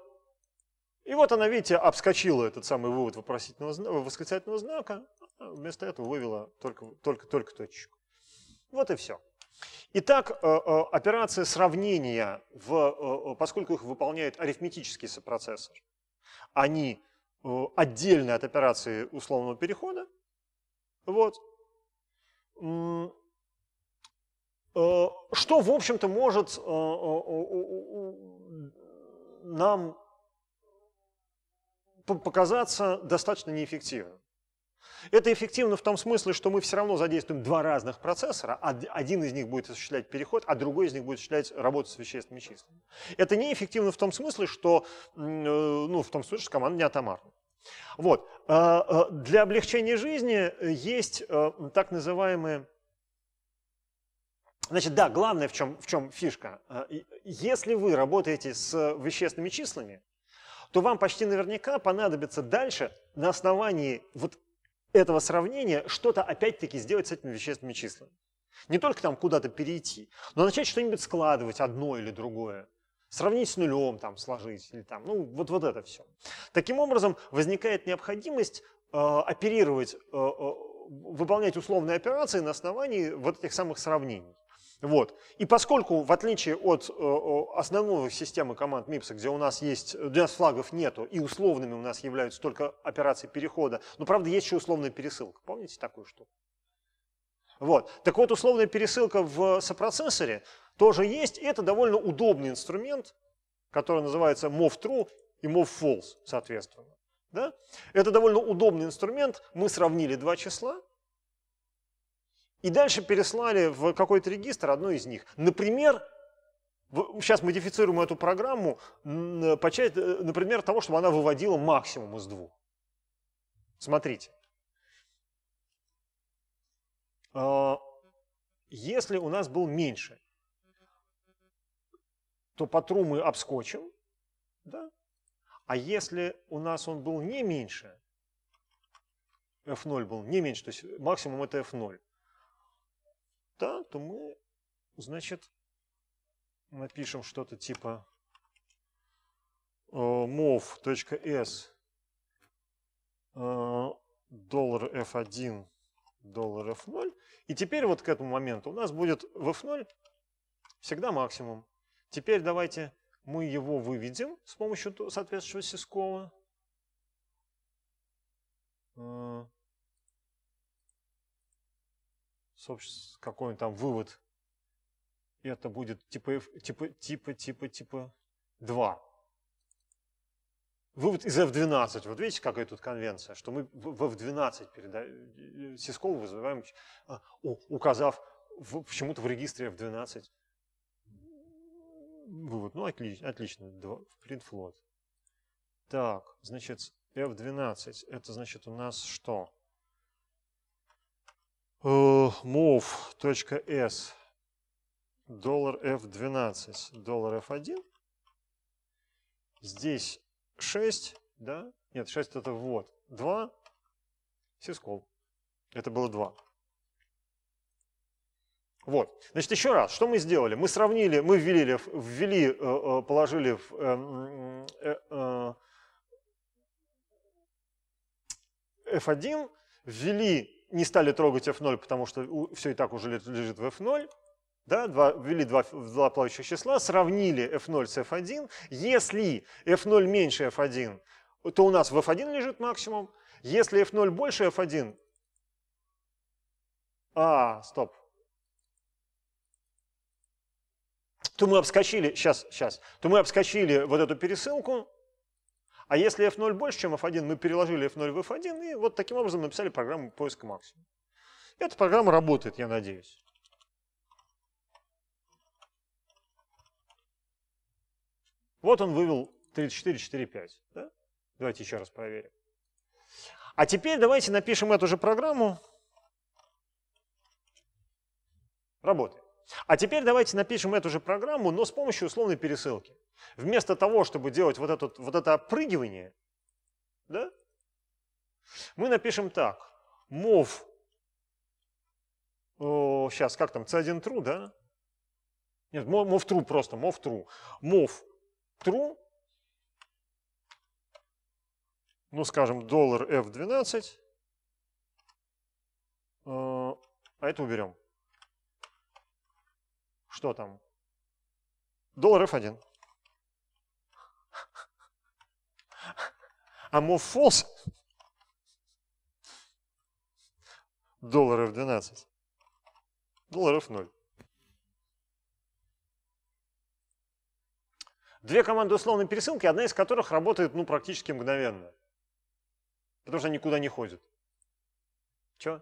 A: И вот она, видите, обскочила этот самый вывод вопросительного, восклицательного знака, а вместо этого вывела только, только, только точечку. Вот и все. Итак, э, операция сравнения, в, поскольку их выполняет арифметический сопроцессор, они э, отдельны от операции условного перехода. Вот. Э, что, в общем-то, может э, нам показаться достаточно неэффективным. Это эффективно в том смысле, что мы все равно задействуем два разных процессора. Один из них будет осуществлять переход, а другой из них будет осуществлять работу с вещественными числами. Это неэффективно в том смысле, что, э, ну, в том смысле, что команда не атомарна. Вот. А, а, для облегчения жизни э, есть э, так называемые... Значит, да, главное, в чем, в чем фишка. Если вы работаете с вещественными числами, то вам почти наверняка понадобится дальше на основании вот этого сравнения что-то опять-таки сделать с этими вещественными числами. Не только там куда-то перейти, но начать что-нибудь складывать одно или другое. Сравнить с нулем, там, сложить, или там, ну, вот, вот это все. Таким образом, возникает необходимость э, оперировать, э, э, выполнять условные операции на основании вот этих самых сравнений. Вот. И поскольку, в отличие от э, основной системы команд MIPS, где у нас есть, где э, у нас флагов нету, и условными у нас являются только операции перехода, но правда есть еще условная пересылка. Помните такую штуку? Вот. Так вот, условная пересылка в сопроцессоре тоже есть, это довольно удобный инструмент, который называется move true и move false, соответственно. Да? Это довольно удобный инструмент. Мы сравнили два числа, и дальше переслали в какой-то регистр одну из них. Например, сейчас модифицируем эту программу, э, например, того, чтобы она выводила максимум из двух. Смотрите. А, если у нас был меньше, то по true мы обскочим, да? а если у нас он был не меньше, f0 был не меньше, то есть максимум это f0, да, то мы, значит, напишем что-то типа э, mov.s э, доллар f1 доллар f0. И теперь вот к этому моменту у нас будет в f0 всегда максимум. Теперь давайте мы его выведем с помощью соответствующего сискова. Э, какой-нибудь там вывод. И это будет типа, типа, типа, типа, типа 2. Вывод из F12. Вот видите, какая тут конвенция, что мы в F12 переда... Э, сискову вызываем, а, указав в, почему-то в регистре F12 вывод. Ну, отлично, отлично, print float. Так, значит, F12, это значит у нас что? move.s доллар F12, F1. Здесь 6, да? Нет, 6 это вот. 2, сискол. Это было 2. Вот. Значит, еще раз, что мы сделали? Мы сравнили, мы ввели, ввели э, э, положили в э, F1, ввели не стали трогать f0, потому что все и так уже лежит в f0, да, два, ввели два, два плавающих числа, сравнили f0 с f1. Если f0 меньше f1, то у нас в f1 лежит максимум. Если f0 больше f1, а, стоп, то мы обскочили, сейчас, сейчас, то мы обскочили вот эту пересылку, а если f0 больше, чем f1, мы переложили f0 в f1 и вот таким образом написали программу поиска максимума. Эта программа работает, я надеюсь. Вот он вывел 34,45. Да? Давайте еще раз проверим. А теперь давайте напишем эту же программу. Работает. А теперь давайте напишем эту же программу, но с помощью условной пересылки. Вместо того, чтобы делать вот, этот, вот это опрыгивание, да, мы напишем так. mov, сейчас, как там, c1 true, да? Нет, mov true просто, mov true. mov true, ну, скажем, доллар f12, э, а это уберем. Что там? Долларов один. А move Мофолс долларов 12. Долларов 0. Две команды условной пересылки, одна из которых работает ну, практически мгновенно. Потому что никуда не ходит. Чего?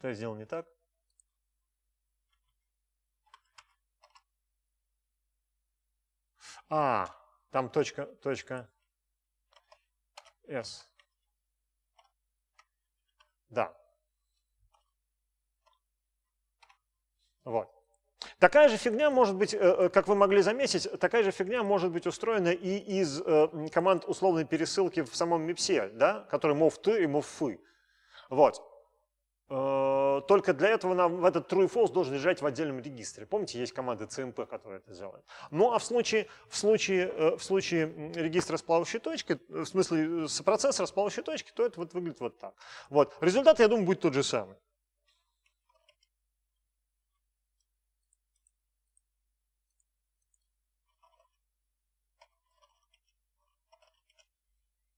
A: Что я сделал не так? А, там точка, точка S. Да. Вот. Такая же фигня может быть, э, э, как вы могли заметить, такая же фигня может быть устроена и из э, команд условной пересылки в самом мипсе, да, который move ты и move foo. Вот. Э, только для этого нам в этот true и false должен лежать в отдельном регистре. Помните, есть команды CMP, которые это делают. Ну а в случае, в случае, э, в случае регистра с плавающей точки, э, в смысле с сопроцессора с плавающей точки, то это вот выглядит вот так. Вот. Результат, я думаю, будет тот же самый.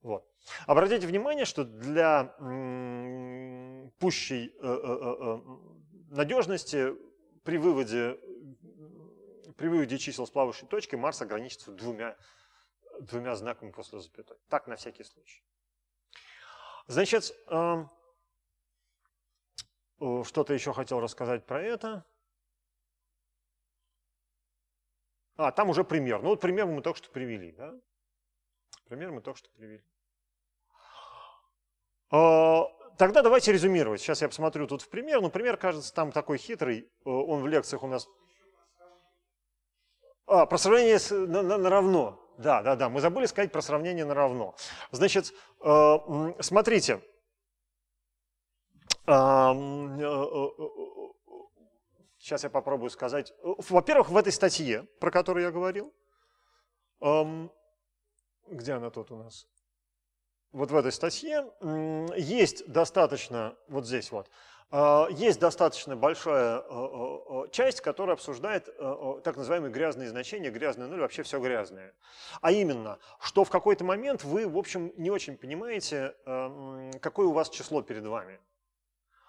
A: Вот. Обратите внимание, что для пущей э, э, э, надежности при выводе, при выводе чисел с плавающей точки Марс ограничится двумя, двумя знаками после запятой. Так на всякий случай. Значит, эм, что-то еще хотел рассказать про это. А, там уже пример. Ну вот пример мы только что привели. Да? Пример мы только что привели. А, Тогда давайте резюмировать. Сейчас я посмотрю тут в пример. Ну, пример, кажется, там такой хитрый. Э, он в лекциях у нас... А, про сравнение с, на, на, на равно. Да, да, да. Мы забыли сказать про сравнение на равно. Значит, э, смотрите. А, э, сейчас я попробую сказать. Во-первых, в этой статье, про которую я говорил, где она тут у нас? вот в этой статье есть достаточно, вот здесь вот, а, есть достаточно большая э, э, э, часть, которая обсуждает так называемые грязные значения, грязные нуль, вообще все грязное. А именно, что в какой-то момент вы, в общем, не очень понимаете, какое у вас число перед вами.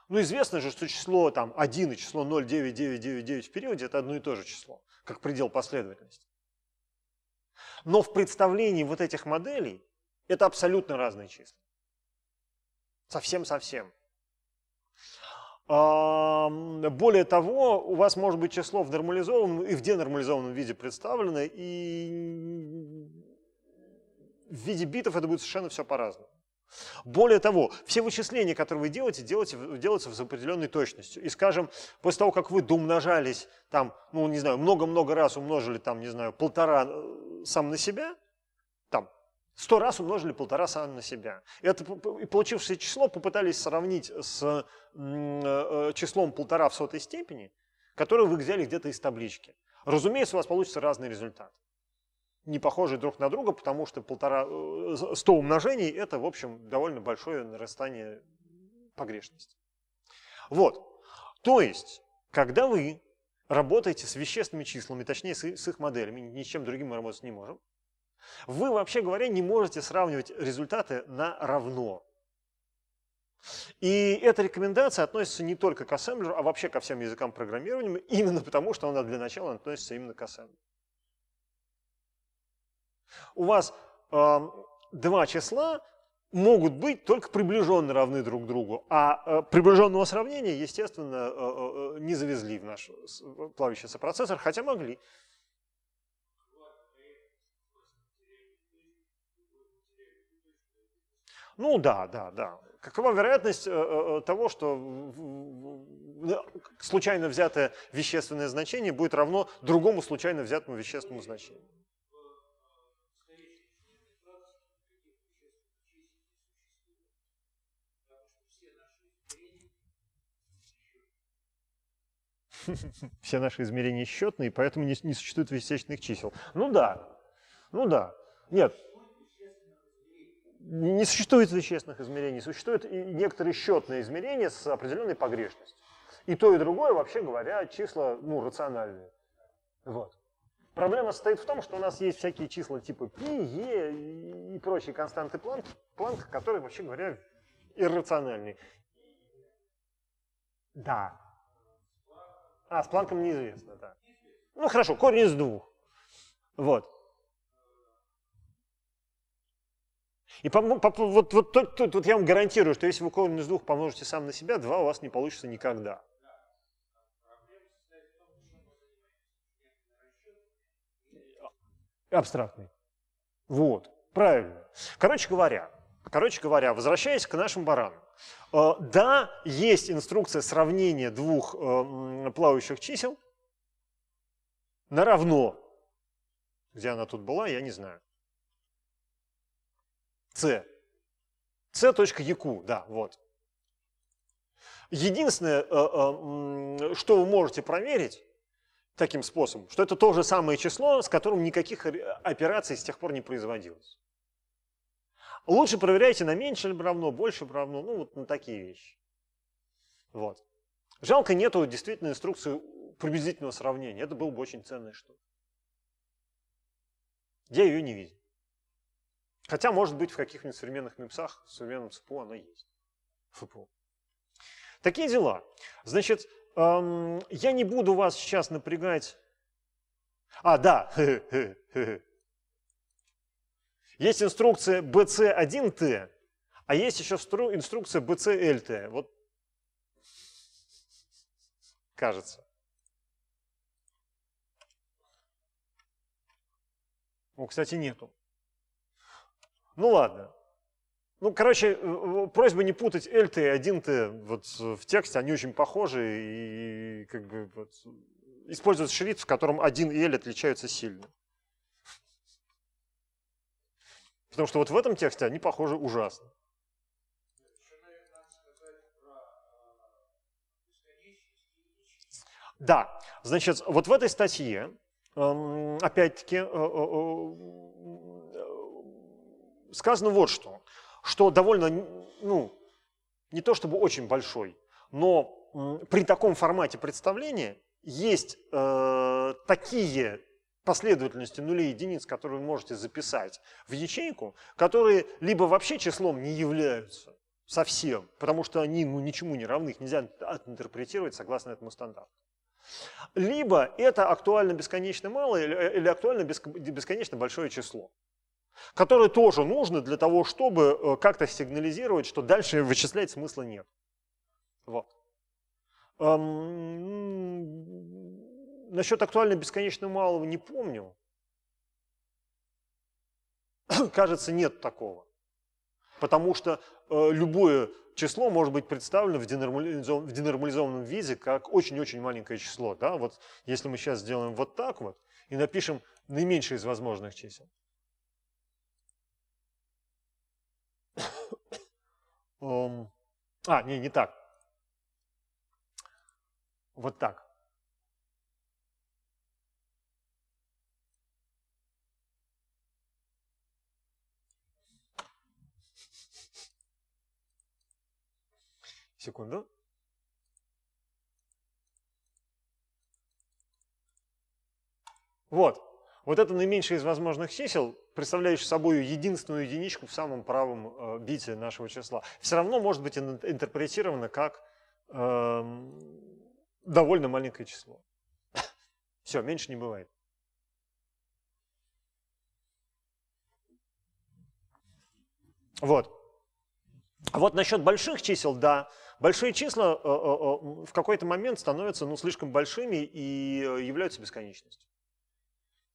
A: Ну, известно же, что число там, 1 и число 0,9999 в периоде – это одно и то же число, как предел последовательности. Но в представлении вот этих моделей это абсолютно разные числа. Совсем-совсем. А, более того, у вас может быть число в нормализованном и в денормализованном виде представлено, и в виде битов это будет совершенно все по-разному. Более того, все вычисления, которые вы делаете, делаете, делаются с определенной точностью. И, скажем, после того, как вы домножались, там, ну, не знаю, много-много раз умножили, там, не знаю, полтора э, сам на себя, Сто раз умножили полтора сами на себя. Это и получившее число попытались сравнить с э, э, числом полтора в сотой степени, которое вы взяли где-то из таблички. Разумеется, у вас получится разный результат. Не похожие друг на друга, потому что полтора, э, сто умножений – это, в общем, довольно большое нарастание погрешности. Вот. То есть, когда вы работаете с вещественными числами, точнее, с их моделями, ничем другим мы работать не можем, вы, вообще говоря, не можете сравнивать результаты на равно. И эта рекомендация относится не только к ассемблеру, а вообще ко всем языкам программирования, именно потому, что она для начала относится именно к ассемблеру. У вас э, два числа могут быть только приближенно равны друг другу, а э, приближенного сравнения, естественно, э, э, э не завезли в наш э, э, плавящийся процессор, хотя могли. Ну да, да, да. Какова вероятность э, э, того, что случайно взятое вещественное значение будет равно другому случайно взятому вещественному значению? Все наши измерения счетные, поэтому не, не существует вещественных чисел. Ну да, ну да. Нет, не существует вещественных измерений, существуют некоторые счетные измерения с определенной погрешностью. И то, и другое, вообще говоря, числа ну, рациональные. Вот. Проблема состоит в том, что у нас есть всякие числа типа π, е и прочие константы Планк, Планк которые, вообще говоря, иррациональны. Да. А, с Планком неизвестно, да. Ну хорошо, корень из двух. Вот. И по, ну, по, вот, вот тут, тут, вот я вам гарантирую, что если вы корень из двух помножите сам на себя, два у вас не получится никогда. Абстрактный. Вот, правильно. Короче говоря, короче говоря, возвращаясь к нашим баранам. Э, да, есть инструкция сравнения двух э, плавающих чисел на равно. Где она тут была, я не знаю c. c.яку, да, вот. Единственное, э, э, что вы можете проверить таким способом, что это то же самое число, с которым никаких операций с тех пор не производилось. Лучше проверяйте на меньше равно, больше равно, ну вот на такие вещи. Вот. Жалко, нету действительно инструкции приблизительного сравнения. Это было бы очень ценная штука. Я ее не видел. Хотя, может быть, в каких-нибудь современных мемсах, в современном ЦПУ она есть. ФПУ. Такие дела. Значит, эм, я не буду вас сейчас напрягать. А, да. Есть инструкция BC1T, а есть еще инструкция BCLT. Вот кажется. О, кстати, нету. Ну ладно. Ну, короче, э, э, просьба не путать LT и 1T вот в тексте, они очень похожи и как бы вот, используют шрифт, в котором 1 и L отличаются сильно. Потому что вот в этом тексте они похожи ужасно. Да, значит, вот в этой статье, эм, опять-таки, э, сказано вот что, что довольно, ну, не то чтобы очень большой, но при таком формате представления есть э, такие последовательности нулей и единиц, которые вы можете записать в ячейку, которые либо вообще числом не являются совсем, потому что они ну, ничему не равны, их нельзя интерпретировать согласно этому стандарту. Либо это актуально бесконечно малое или э, актуально бесконечно большое число которые тоже нужны для того, чтобы э, как-то сигнализировать, что дальше вычислять смысла нет. Вот. Эм, насчет актуально бесконечно малого не помню. Кажется, нет такого. Потому что э, любое число может быть представлено в, денормализов... в денормализованном виде как очень-очень маленькое число. Да? Вот если мы сейчас сделаем вот так вот и напишем наименьшее из возможных чисел, а, не, не так. Вот так. Секунду. Вот. Вот это наименьшее из возможных чисел, представляющее собой единственную единичку в самом правом э, бите нашего числа, все равно может быть интерпретировано как э, довольно маленькое число. Все, меньше не бывает. Вот. А вот насчет больших чисел, да, большие числа э, э, в какой-то момент становятся ну, слишком большими и являются бесконечностью.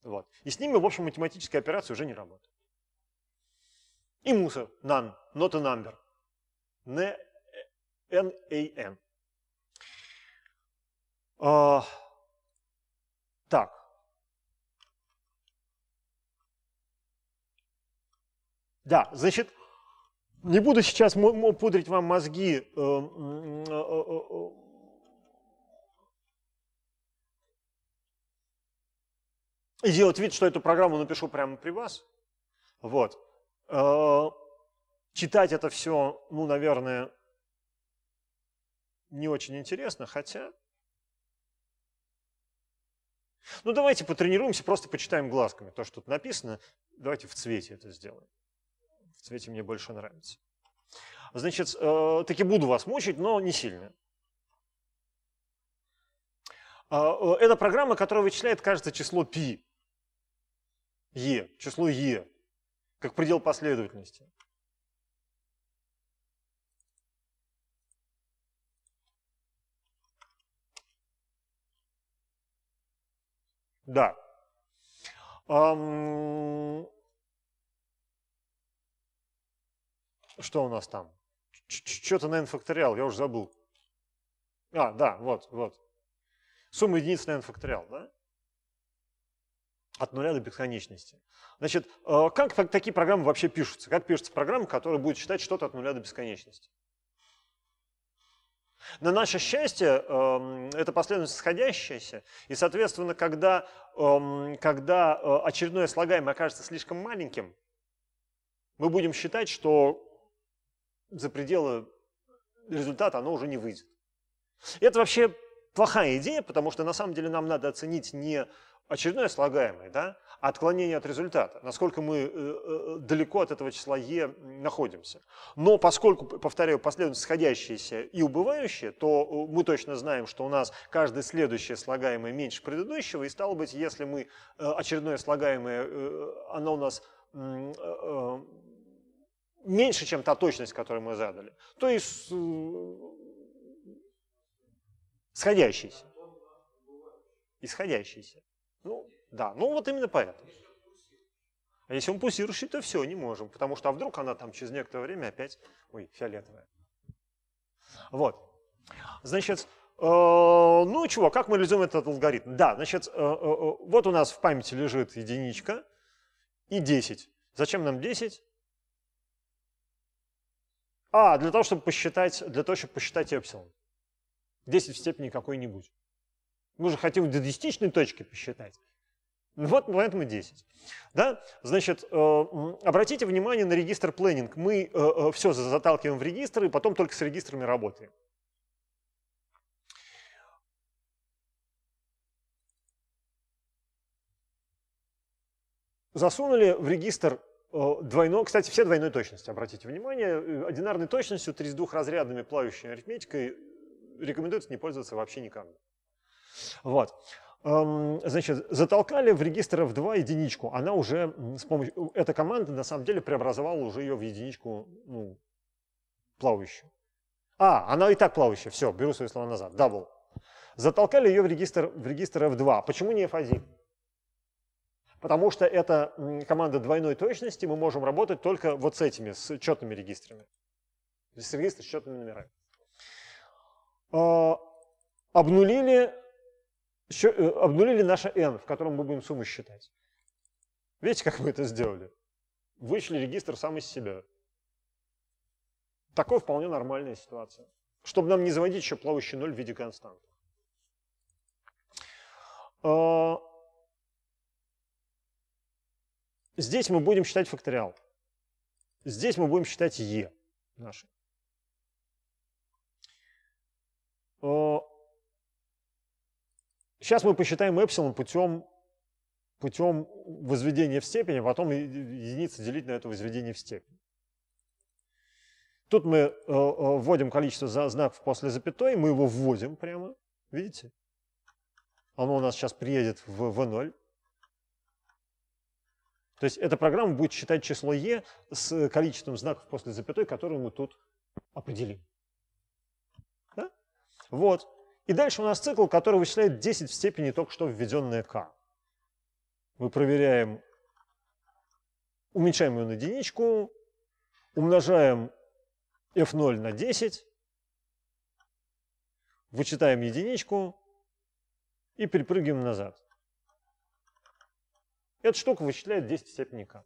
A: Вот. И с ними, в общем, математическая операция уже не работает. И мусор, нан, not a number, N-A-N. Э, а, так. Да, значит, не буду сейчас пудрить вам мозги э, э, и делать вид, что эту программу напишу прямо при вас. Вот. Э, читать это все, ну, наверное, не очень интересно, хотя... Ну, давайте потренируемся, просто почитаем глазками то, что тут написано. Давайте в цвете это сделаем. В цвете мне больше нравится. Значит, э, таки буду вас мучить, но не сильно. Э, это программа, которая вычисляет, кажется, число π. Е, число Е, как предел последовательности. Да. Что у нас там? Что-то на n факториал, я уже забыл. А, да, вот, вот. Сумма единиц на n факториал, да? от нуля до бесконечности. Значит, э, как такие программы вообще пишутся? Как пишется программа, которая будет считать что-то от нуля до бесконечности? На наше счастье, эм, это последовательность сходящаяся, и, соответственно, когда, эм, когда э, очередное слагаемое окажется слишком маленьким, мы будем считать, что за пределы результата оно уже не выйдет. И это вообще плохая идея, потому что на самом деле нам надо оценить не очередное слагаемое, да, отклонение от результата, насколько мы э, э, далеко от этого числа е находимся. Но поскольку, повторяю, последовательность сходящаяся и убывающая, то э, мы точно знаем, что у нас каждое следующее слагаемое меньше предыдущего, и стало быть, если мы очередное слагаемое, оно у нас меньше, чем та точность, которую мы задали, то есть сходящийся. Исходящийся. Ну, да, ну вот именно поэтому. А если он пульсирующий, то все, не можем, потому что а вдруг она там через некоторое время опять, ой, фиолетовая. Вот. Значит, э, ну чего, как мы реализуем этот алгоритм? Да, значит, э, э, э, вот у нас в памяти лежит единичка и 10. Зачем нам 10? А, для того, чтобы посчитать, для того, чтобы посчитать эпсилон. 10 в степени какой-нибудь. Мы же хотим до дедистичной точки посчитать. Ну вот поэтому 10. Да? Значит, э, обратите внимание на регистр пленинг. Мы э, э, все заталкиваем в регистр и потом только с регистрами работаем. Засунули в регистр э, двойной, кстати, все двойной точности, обратите внимание, одинарной точностью, 32-разрядными плавающей арифметикой рекомендуется не пользоваться вообще никогда. Вот. Значит, затолкали в регистр F2 единичку. Она уже с помощью... Эта команда на самом деле преобразовала уже ее в единичку ну, плавающую. А, она и так плавающая. Все, беру свои слова назад. Дабл. Затолкали ее в регистр, в регистр F2. Почему не F1? Потому что это команда двойной точности, мы можем работать только вот с этими, с четными регистрами. С регистрами с четными номерами. А, обнулили Э, обнулили наше n, в котором мы будем сумму считать. Видите, как мы это сделали? Вычли регистр сам из себя. Такое вполне нормальная ситуация. Чтобы нам не заводить еще плавающий ноль в виде константы. А, здесь мы будем считать факториал. Здесь мы будем считать e наши. А, Сейчас мы посчитаем эпсилон путем, путем возведения в степень, а потом единицы делить на это возведение в степень. Тут мы э, э, вводим количество знаков после запятой, мы его вводим прямо, видите? Оно у нас сейчас приедет в V0. То есть эта программа будет считать число E с количеством знаков после запятой, которые мы тут определим. Да? Вот. И дальше у нас цикл, который вычисляет 10 в степени только что введенное k. Мы проверяем, уменьшаем ее на единичку, умножаем f0 на 10, вычитаем единичку и перепрыгиваем назад. Эта штука вычисляет 10 в степени k.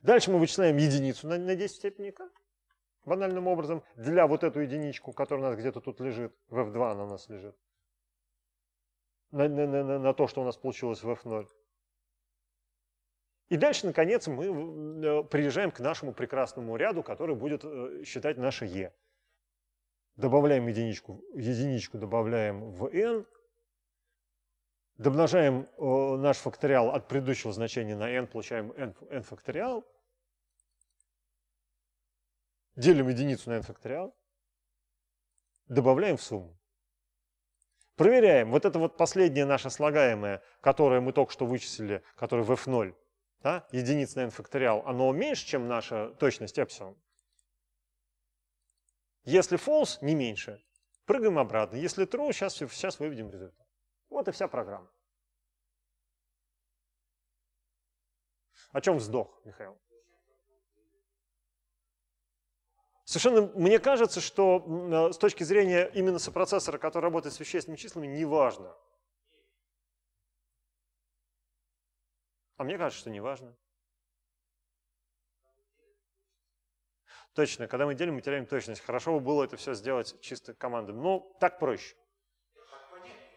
A: Дальше мы вычисляем единицу на 10 в степени k банальным образом для вот эту единичку, которая у нас где-то тут лежит, в f2 она у нас лежит, на, на, на, на то, что у нас получилось в f0. И дальше, наконец, мы э, приезжаем к нашему прекрасному ряду, который будет э, считать наше e. Добавляем единичку, единичку добавляем в n, домножаем э, наш факториал от предыдущего значения на n, получаем n, n факториал – делим единицу на n факториал, добавляем в сумму. Проверяем. Вот это вот последнее наше слагаемое, которое мы только что вычислили, которое в f0, да, единица на n факториал, оно меньше, чем наша точность epsilon. Если false, не меньше. Прыгаем обратно. Если true, сейчас, сейчас выведем результат. Вот и вся программа. О чем вздох, Михаил? Совершенно мне кажется, что э, с точки зрения именно сопроцессора, который работает с вещественными числами, неважно. А мне кажется, что неважно. Точно, когда мы делим, мы теряем точность. Хорошо бы было это все сделать чисто командой. Ну, так проще.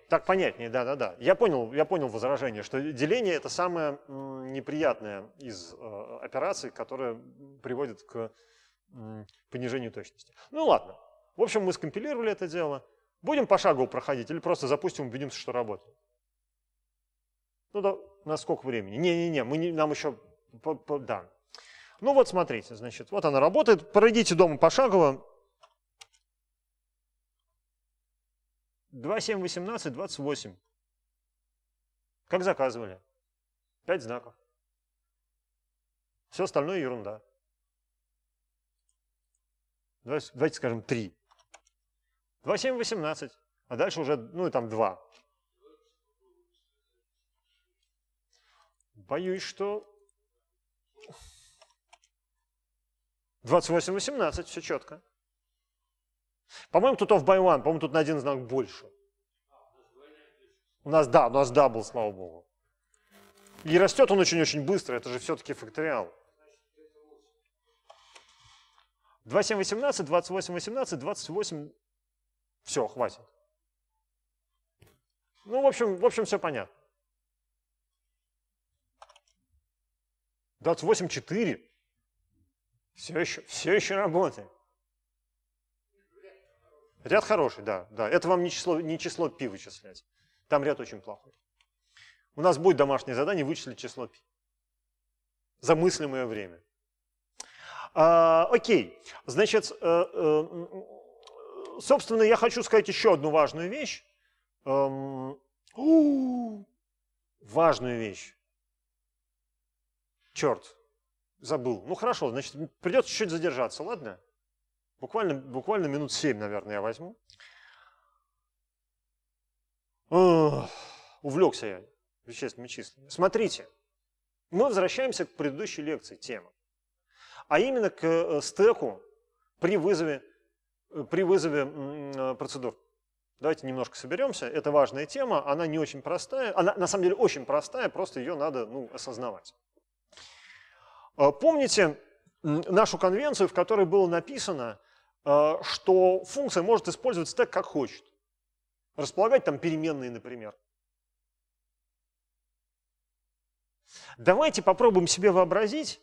A: Так понятнее, да-да-да. Я понял, я понял возражение, что деление – это самое неприятное из э, операций, которое приводит к понижению точности. Ну ладно. В общем, мы скомпилировали это дело. Будем пошагово проходить или просто запустим, убедимся, что работает? Ну, да, на сколько времени? Не-не-не, мы не, нам еще... По, по, да. Ну вот смотрите, значит, вот она работает. Пройдите дома пошагово. 2, 7, 18, 28. Как заказывали. 5 знаков. Все остальное ерунда. Давайте, скажем 3. 2, 7, 18. А дальше уже, ну, и там 2. Боюсь, что 28, 18, все четко. По-моему, тут off by one, по-моему, тут на один знак больше. У нас да, у нас дабл, слава богу. И растет он очень-очень быстро, это же все-таки факториал. 2718, 2818, 28... Все, хватит. Ну, в общем, в общем, все понятно. 28.4. Все еще, все еще работает. Ряд хороший, да, да. Это вам не число, не число пи вычислять. Там ряд очень плохой. У нас будет домашнее задание вычислить число пи за мыслимое время. А, окей, значит, э, э, собственно, я хочу сказать еще одну важную вещь. Эм, важную вещь. Черт, забыл. Ну хорошо, значит, придется чуть-чуть задержаться, ладно? Буквально, буквально минут семь, наверное, я возьму. увлекся я вещественными числами. Смотрите, мы возвращаемся к предыдущей лекции тема а именно к э, стеку при вызове, э, при вызове э, процедур. Давайте немножко соберемся. Это важная тема, она не очень простая. Она на самом деле очень простая, просто ее надо ну, осознавать. А, помните нашу конвенцию, в которой было написано, а, что функция может использовать стек как хочет. Располагать там переменные, например. Давайте попробуем себе вообразить,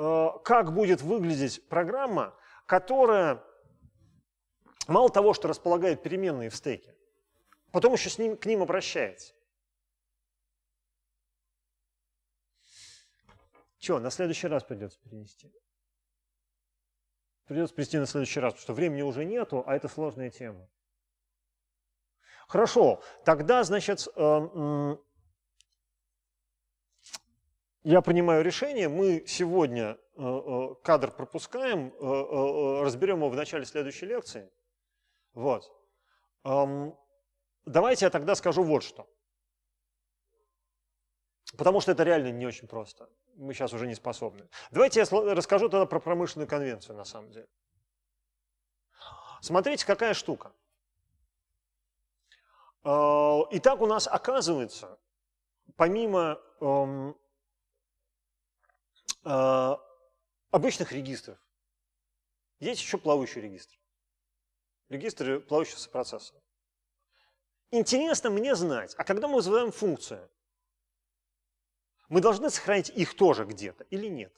A: Э, как будет выглядеть программа, которая мало того, что располагает переменные в стеке, потом еще с ним, к ним обращается. Че, на следующий раз придется перенести? Придется перенести на следующий раз, потому что времени уже нету, а это сложная тема. Хорошо, тогда, значит, э, я принимаю решение, мы сегодня э, э, кадр пропускаем, э, разберем его в начале следующей лекции. Вот. Давайте я тогда скажу вот что. Потому что это реально не очень просто. Мы сейчас уже не способны. Давайте я расскажу тогда про промышленную конвенцию на самом деле. Смотрите, какая штука. Итак, у нас оказывается, помимо эм, э, обычных регистров. Есть еще плавающий регистр. Регистры плавающегося процесса. Интересно мне знать, а когда мы вызываем функцию, мы должны сохранить их тоже где-то или нет?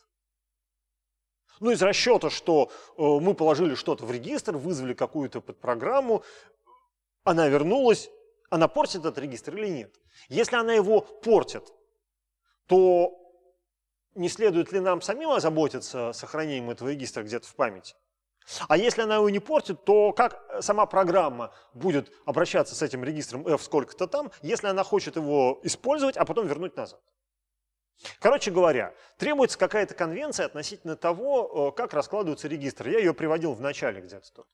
A: Ну, из расчета, что э, мы положили что-то в регистр, вызвали какую-то подпрограмму, она вернулась, она портит этот регистр или нет? Если она его портит, то не следует ли нам самим озаботиться сохранением этого регистра где-то в памяти? А если она его не портит, то как сама программа будет обращаться с этим регистром F сколько-то там, если она хочет его использовать, а потом вернуть назад? Короче говоря, требуется какая-то конвенция относительно того, э, как раскладывается регистр. Я ее приводил в начале где-то тут.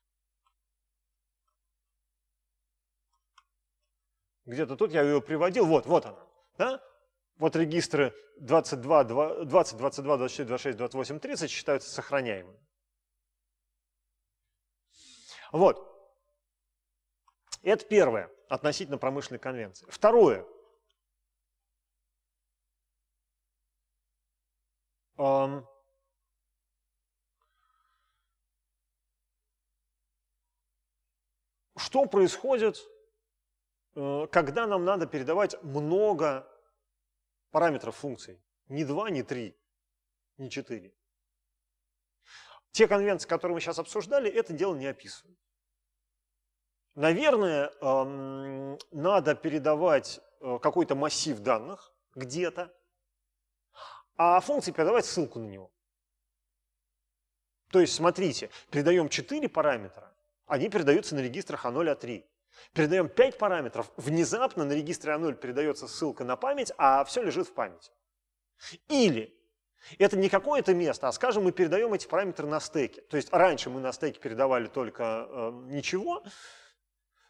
A: Где-то тут я ее приводил, вот, вот она. Да? вот регистры 22, 20, 22, 24, 26, 28, 30 считаются сохраняемыми. Вот. Это первое относительно промышленной конвенции. Второе. что происходит, э, когда нам надо передавать много параметров функции. Не 2, не 3, не 4. Те конвенции, которые мы сейчас обсуждали, это дело не описывают. Наверное, надо передавать э, какой-то массив данных где-то, а функции передавать ссылку на него. То есть, смотрите, передаем 4 параметра, они передаются на регистрах А0, А3. Передаем 5 параметров, внезапно на регистре А0 передается ссылка на память, а все лежит в памяти. Или это не какое-то место, а, скажем, мы передаем эти параметры на стеке. То есть раньше мы на стеке передавали только э, ничего,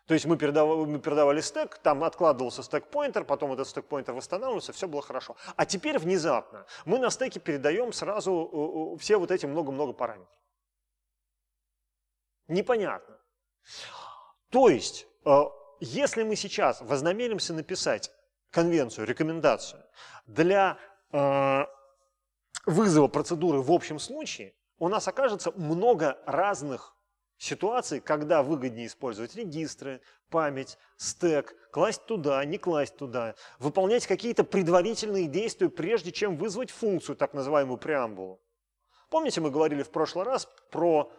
A: то есть мы передавали, мы передавали стек, там откладывался стек-поинтер, потом этот стек-поинтер восстанавливался, все было хорошо. А теперь внезапно мы на стеке передаем сразу э, э, все вот эти много-много параметров. Непонятно. То есть а, если мы сейчас вознамеримся написать конвенцию, рекомендацию для а, вызова процедуры в общем случае, у нас окажется много разных ситуаций, когда выгоднее использовать регистры, память, стек, класть туда, не класть туда, выполнять какие-то предварительные действия, прежде чем вызвать функцию, так называемую преамбулу. Помните, мы говорили в прошлый раз про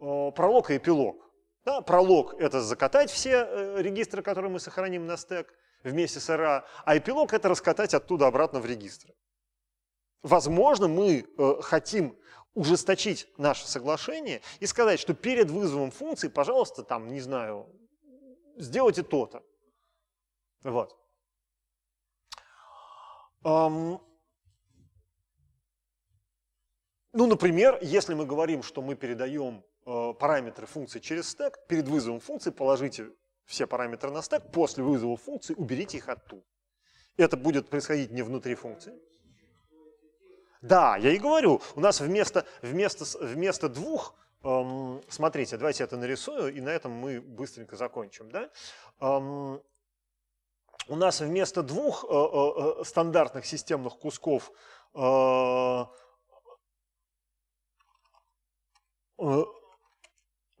A: э, пролог и эпилог? Да, пролог – это закатать все э, регистры, которые мы сохраним на стек вместе с РА, а эпилог – это раскатать оттуда обратно в регистры. Возможно, мы э, хотим ужесточить наше соглашение и сказать, что перед вызовом функции, пожалуйста, там, не знаю, сделайте то-то. Вот. Эм... Ну, например, если мы говорим, что мы передаем Э, параметры функции через стек, перед вызовом функции положите все параметры на стек, после вызова функции уберите их оттуда. Это будет происходить не внутри функции. Да, я и говорю, у нас вместо, вместо, вместо двух, эм, смотрите, давайте я это нарисую, и на этом мы быстренько закончим. Да? Эм, у нас вместо двух э, э, э стандартных системных кусков э, э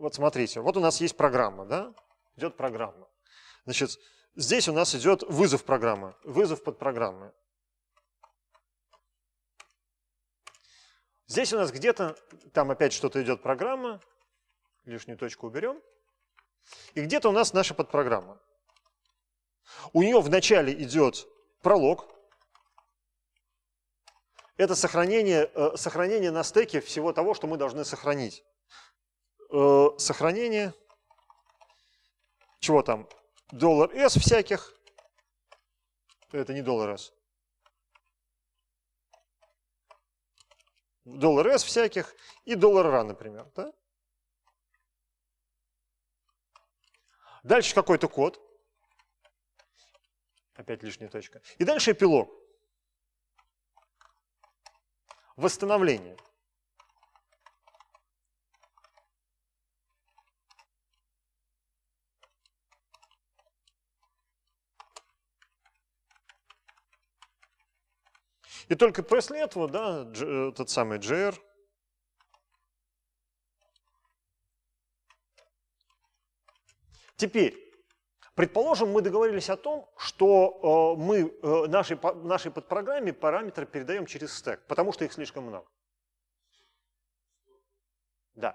A: вот смотрите, вот у нас есть программа, да? Идет программа. Значит, здесь у нас идет вызов программы, вызов под программы. Здесь у нас где-то, там опять что-то идет программа, лишнюю точку уберем. И где-то у нас наша подпрограмма. У нее вначале идет пролог. Это сохранение, э, сохранение на стеке всего того, что мы должны сохранить. Э, сохранение, чего там, доллар S всяких, это не доллар S, доллар S всяких и доллар RA, например. Да? Дальше какой-то код, опять лишняя точка, и дальше эпилог, восстановление. И только после этого, да, э, тот самый JR Теперь, предположим, мы договорились о том, что э, мы э, нашей, нашей подпрограмме параметры передаем через стек, потому что их слишком много. Да.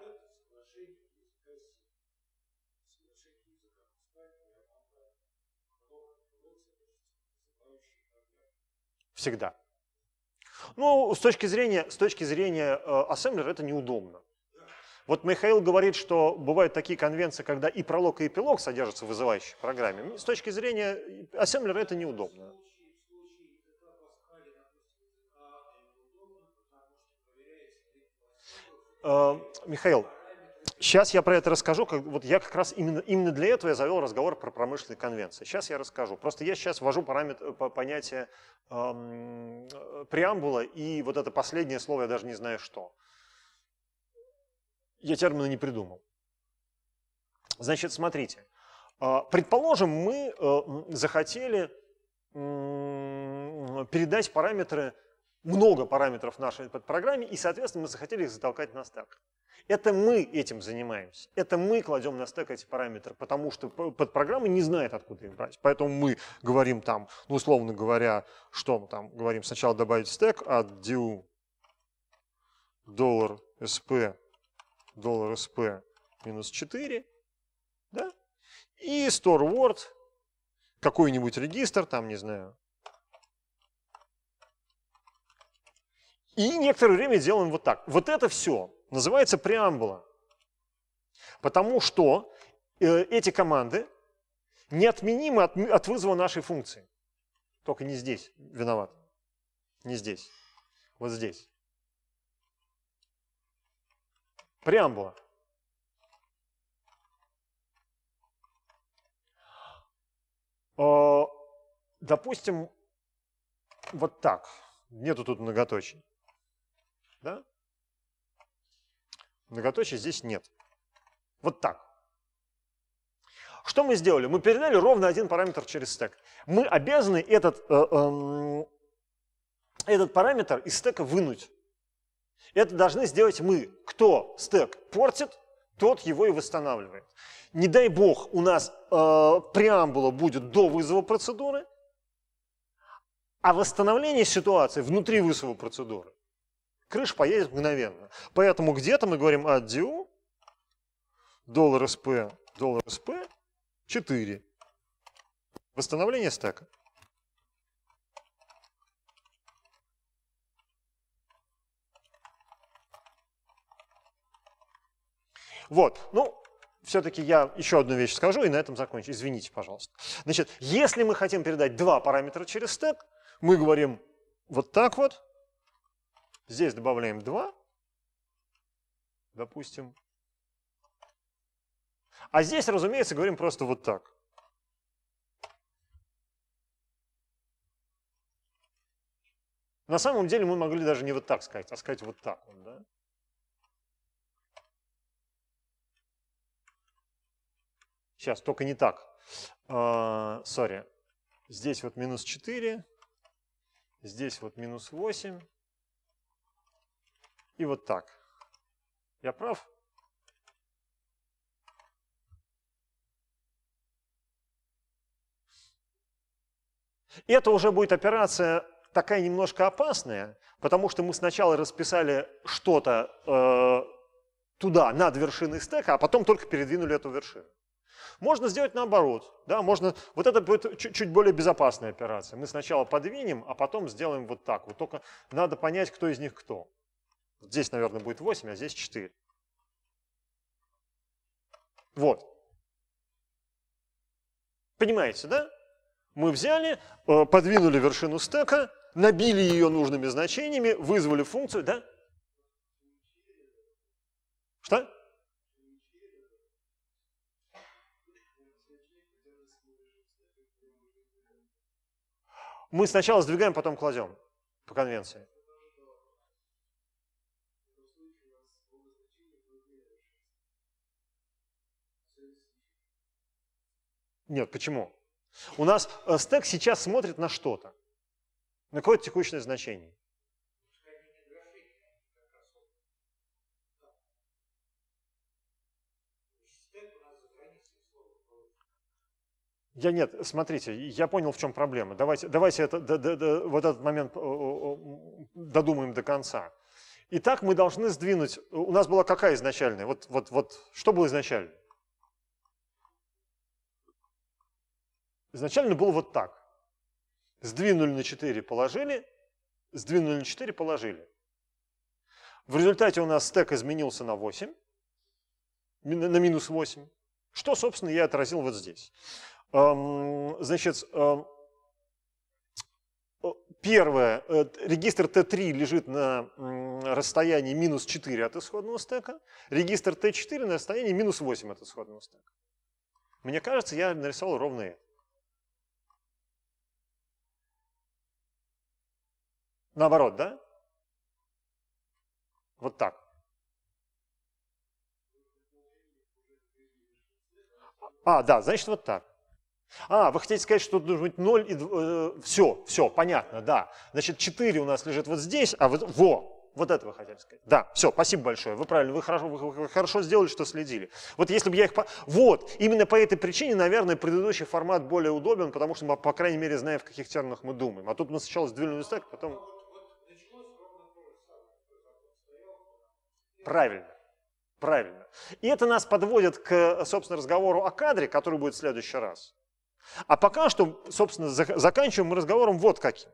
A: Всегда. Ну, с точки зрения, с точки зрения э, ассемблера это неудобно. Вот Михаил говорит, что бывают такие конвенции, когда и пролог, и эпилог содержатся в вызывающей программе. С точки зрения э, ассемблера это неудобно. Э, Михаил, Сейчас я про это расскажу. Как, вот я как раз именно, именно для этого я завел разговор про промышленные конвенции. Сейчас я расскажу. Просто я сейчас ввожу параметр, э, понятие эм, э, преамбула и вот это последнее слово, я даже не знаю что. Я термина не придумал. Значит, смотрите. А, предположим, мы э, захотели передать параметры много параметров в нашей подпрограмме, и, соответственно, мы захотели их затолкать на стек. Это мы этим занимаемся. Это мы кладем на стек эти параметры, потому что подпрограмма не знает, откуда их брать. Поэтому мы говорим там, ну, условно говоря, что мы там говорим, сначала добавить стек от do доллар sp доллар sp минус 4, да? И store word, какой-нибудь регистр, там, не знаю, И некоторое время делаем вот так. Вот это все называется преамбула. Потому что э, эти команды неотменимы от, от вызова нашей функции. Только не здесь виноват. Не здесь. Вот здесь. Преамбула. А, допустим, вот так. Нету тут многоточий. Да? Многоточия здесь нет. Вот так. Что мы сделали? Мы передали ровно один параметр через стек. Мы обязаны этот, э, э, этот параметр из стека вынуть. Это должны сделать мы. Кто стек портит, тот его и восстанавливает. Не дай бог, у нас э, преамбула будет до вызова процедуры, а восстановление ситуации внутри вызова процедуры крыша поедет мгновенно. Поэтому где-то мы говорим от DU доллар SP доллар SP 4. Восстановление стека. Вот, ну, все-таки я еще одну вещь скажу и на этом закончу. Извините, пожалуйста. Значит, если мы хотим передать два параметра через стек, мы говорим вот так вот, Здесь добавляем 2, допустим. А здесь, разумеется, говорим просто вот так. На самом деле мы могли даже не вот так сказать, а сказать вот так. да? Сейчас, только не так. Сори. А, uh, Здесь вот минус 4, здесь вот минус 8 и вот так. Я прав? И это уже будет операция такая немножко опасная, потому что мы сначала расписали что-то э, туда, над вершиной стека, а потом только передвинули эту вершину. Можно сделать наоборот. Да? Можно, вот это будет чуть, чуть более безопасная операция. Мы сначала подвинем, а потом сделаем вот так. Вот только надо понять, кто из них кто здесь, наверное, будет 8, а здесь 4. Вот. Понимаете, да? Мы взяли, э, подвинули вершину стека, набили ее нужными значениями, вызвали функцию, да? Что? Мы сначала сдвигаем, потом кладем по конвенции. Нет, почему? У нас э, стек сейчас смотрит на что-то, на какое-то текущее значение. Я нет, смотрите, я понял, в чем проблема. Давайте, давайте это, да, да, да, вот этот момент э, э, додумаем до конца. Итак, мы должны сдвинуть. У нас была какая изначальная? Вот, вот, вот что было изначально? изначально был вот так. Сдвинули на 4, положили, сдвинули на 4, положили. В результате у нас стек изменился на 8, на минус 8, что, собственно, я отразил вот здесь. Эм, значит, эм, первое, э, регистр Т3 лежит на расстоянии минус 4 от исходного стека, регистр Т4 на расстоянии минус 8 от исходного стека. Мне кажется, я нарисовал ровно это. Наоборот, да? Вот так. А, да, значит вот так. А, вы хотите сказать, что должен быть 0 и 2, э, все, все, понятно, да. Значит, 4 у нас лежит вот здесь, а вот, во, вот это вы хотели сказать. Да, все, спасибо большое. Вы правильно, вы хорошо, вы, вы хорошо сделали, что следили. Вот если бы я их... По... Вот, именно по этой причине, наверное, предыдущий формат более удобен, потому что мы, по крайней мере, знаем, в каких терминах мы думаем. А тут мы сначала сдвинули так, потом... Правильно. Правильно. И это нас подводит к, собственно, разговору о кадре, который будет в следующий раз. А пока что, собственно, заканчиваем мы разговором вот каким.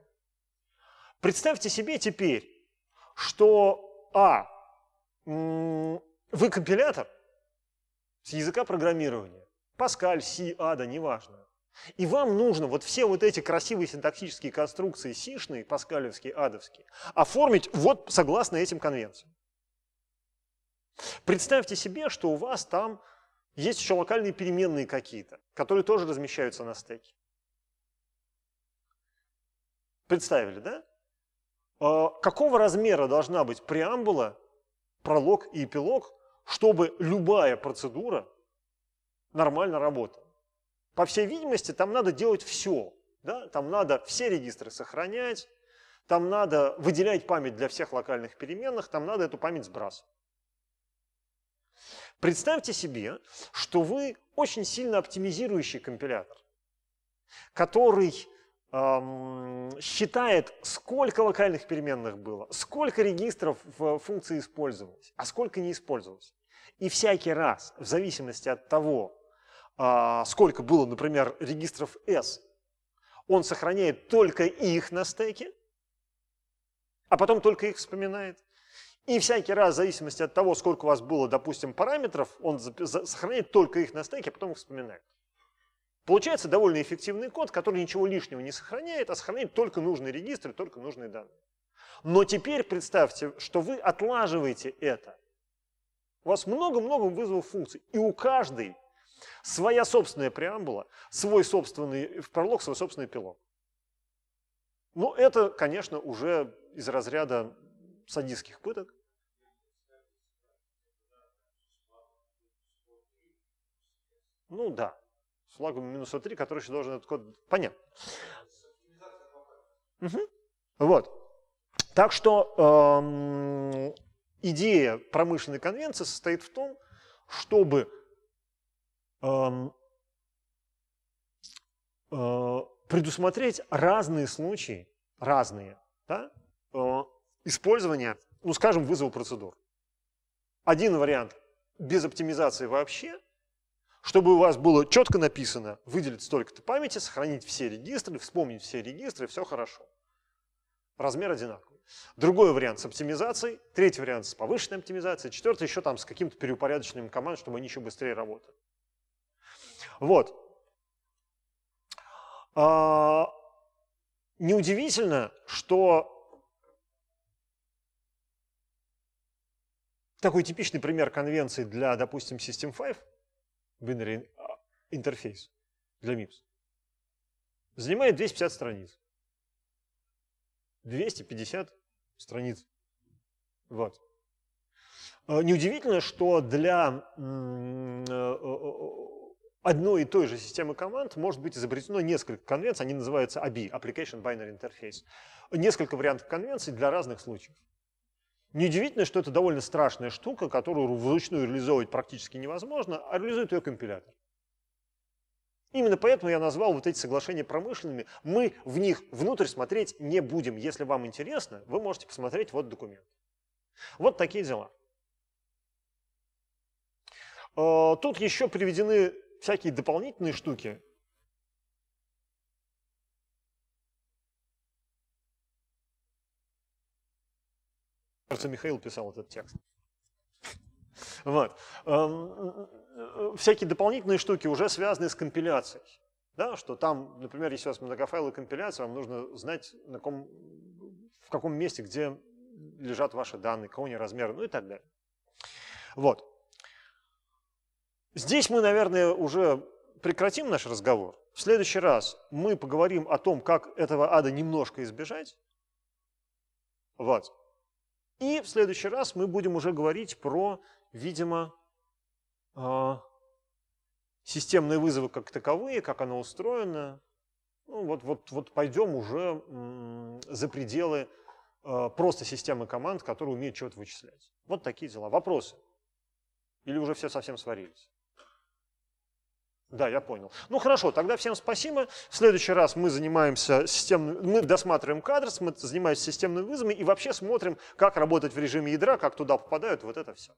A: Представьте себе теперь, что А. Вы компилятор с языка программирования. Паскаль, Си, Ада, неважно. И вам нужно вот все вот эти красивые синтаксические конструкции сишные, паскалевские, адовские, оформить вот согласно этим конвенциям. Представьте себе, что у вас там есть еще локальные переменные какие-то, которые тоже размещаются на стеке. Представили, да? А какого размера должна быть преамбула, пролог и эпилог, чтобы любая процедура нормально работала? По всей видимости, там надо делать все. Да? Там надо все регистры сохранять, там надо выделять память для всех локальных переменных, там надо эту память сбрасывать. Представьте себе, что вы очень сильно оптимизирующий компилятор, который считает, сколько локальных переменных было, сколько регистров в функции использовалось, а сколько не использовалось. И всякий раз, в зависимости от того, а, сколько было, например, регистров S, он сохраняет только их на стеке, а потом только их вспоминает. И всякий раз, в зависимости от того, сколько у вас было, допустим, параметров, он сохраняет только их на стеке, а потом их вспоминает. Получается довольно эффективный код, который ничего лишнего не сохраняет, а сохраняет только нужные регистры, только нужные данные. Но теперь представьте, что вы отлаживаете это. У вас много-много вызовов функций, и у каждой своя собственная преамбула, свой собственный пролог, свой собственный пилон. Ну, это, конечно, уже из разряда садистских пыток. Ну да, с флагом минус 3, который еще должен этот код... понять. Угу. Вот. Так что эм, идея промышленной конвенции состоит в том, чтобы эм, э, предусмотреть разные случаи, разные, да, э, использования, ну скажем, вызова процедур. Один вариант без оптимизации вообще, чтобы у вас было четко написано, выделить столько-то памяти, сохранить все регистры, вспомнить все регистры, все хорошо. Размер одинаковый. Другой вариант с оптимизацией, третий вариант с повышенной оптимизацией, четвертый еще там с каким-то переупорядочением команд, чтобы они еще быстрее работали. Вот. А, неудивительно, что Такой типичный пример конвенции для, допустим, System 5, binary а, интерфейс для MIPS, занимает 250 страниц. 250 страниц. Вот. А, неудивительно, что для э, одной и той же системы команд может быть изобретено несколько конвенций, они называются ABI, Application Binary Interface. Несколько вариантов конвенций для разных случаев. Неудивительно, что это довольно страшная штука, которую вручную реализовывать практически невозможно, а реализует ее компилятор. Именно поэтому я назвал вот эти соглашения промышленными. Мы в них внутрь смотреть не будем. Если вам интересно, вы можете посмотреть вот документ. Вот такие дела. Э, тут еще приведены всякие дополнительные штуки, Кажется, Михаил писал этот текст. Вот. Эм, э, э, всякие дополнительные штуки уже связаны с компиляцией. Да, что там, например, если у вас многофайловая компиляция, вам нужно знать, на ком, в каком месте, где лежат ваши данные, какого они размера, ну и так далее. Вот. Здесь мы, наверное, уже прекратим наш разговор. В следующий раз мы поговорим о том, как этого ада немножко избежать. Вот. И в следующий раз мы будем уже говорить про, видимо, а, системные вызовы как таковые, как оно устроено. Ну, вот, вот, вот пойдем уже за пределы а, просто системы команд, которые умеют что-то вычислять. Вот такие дела. Вопросы? Или уже все совсем сварились? Да, я понял. Ну хорошо, тогда всем спасибо. В следующий раз мы занимаемся системным, мы досматриваем кадр, мы занимаемся системными вызовами и вообще смотрим, как работать в режиме ядра, как туда попадают, вот это все.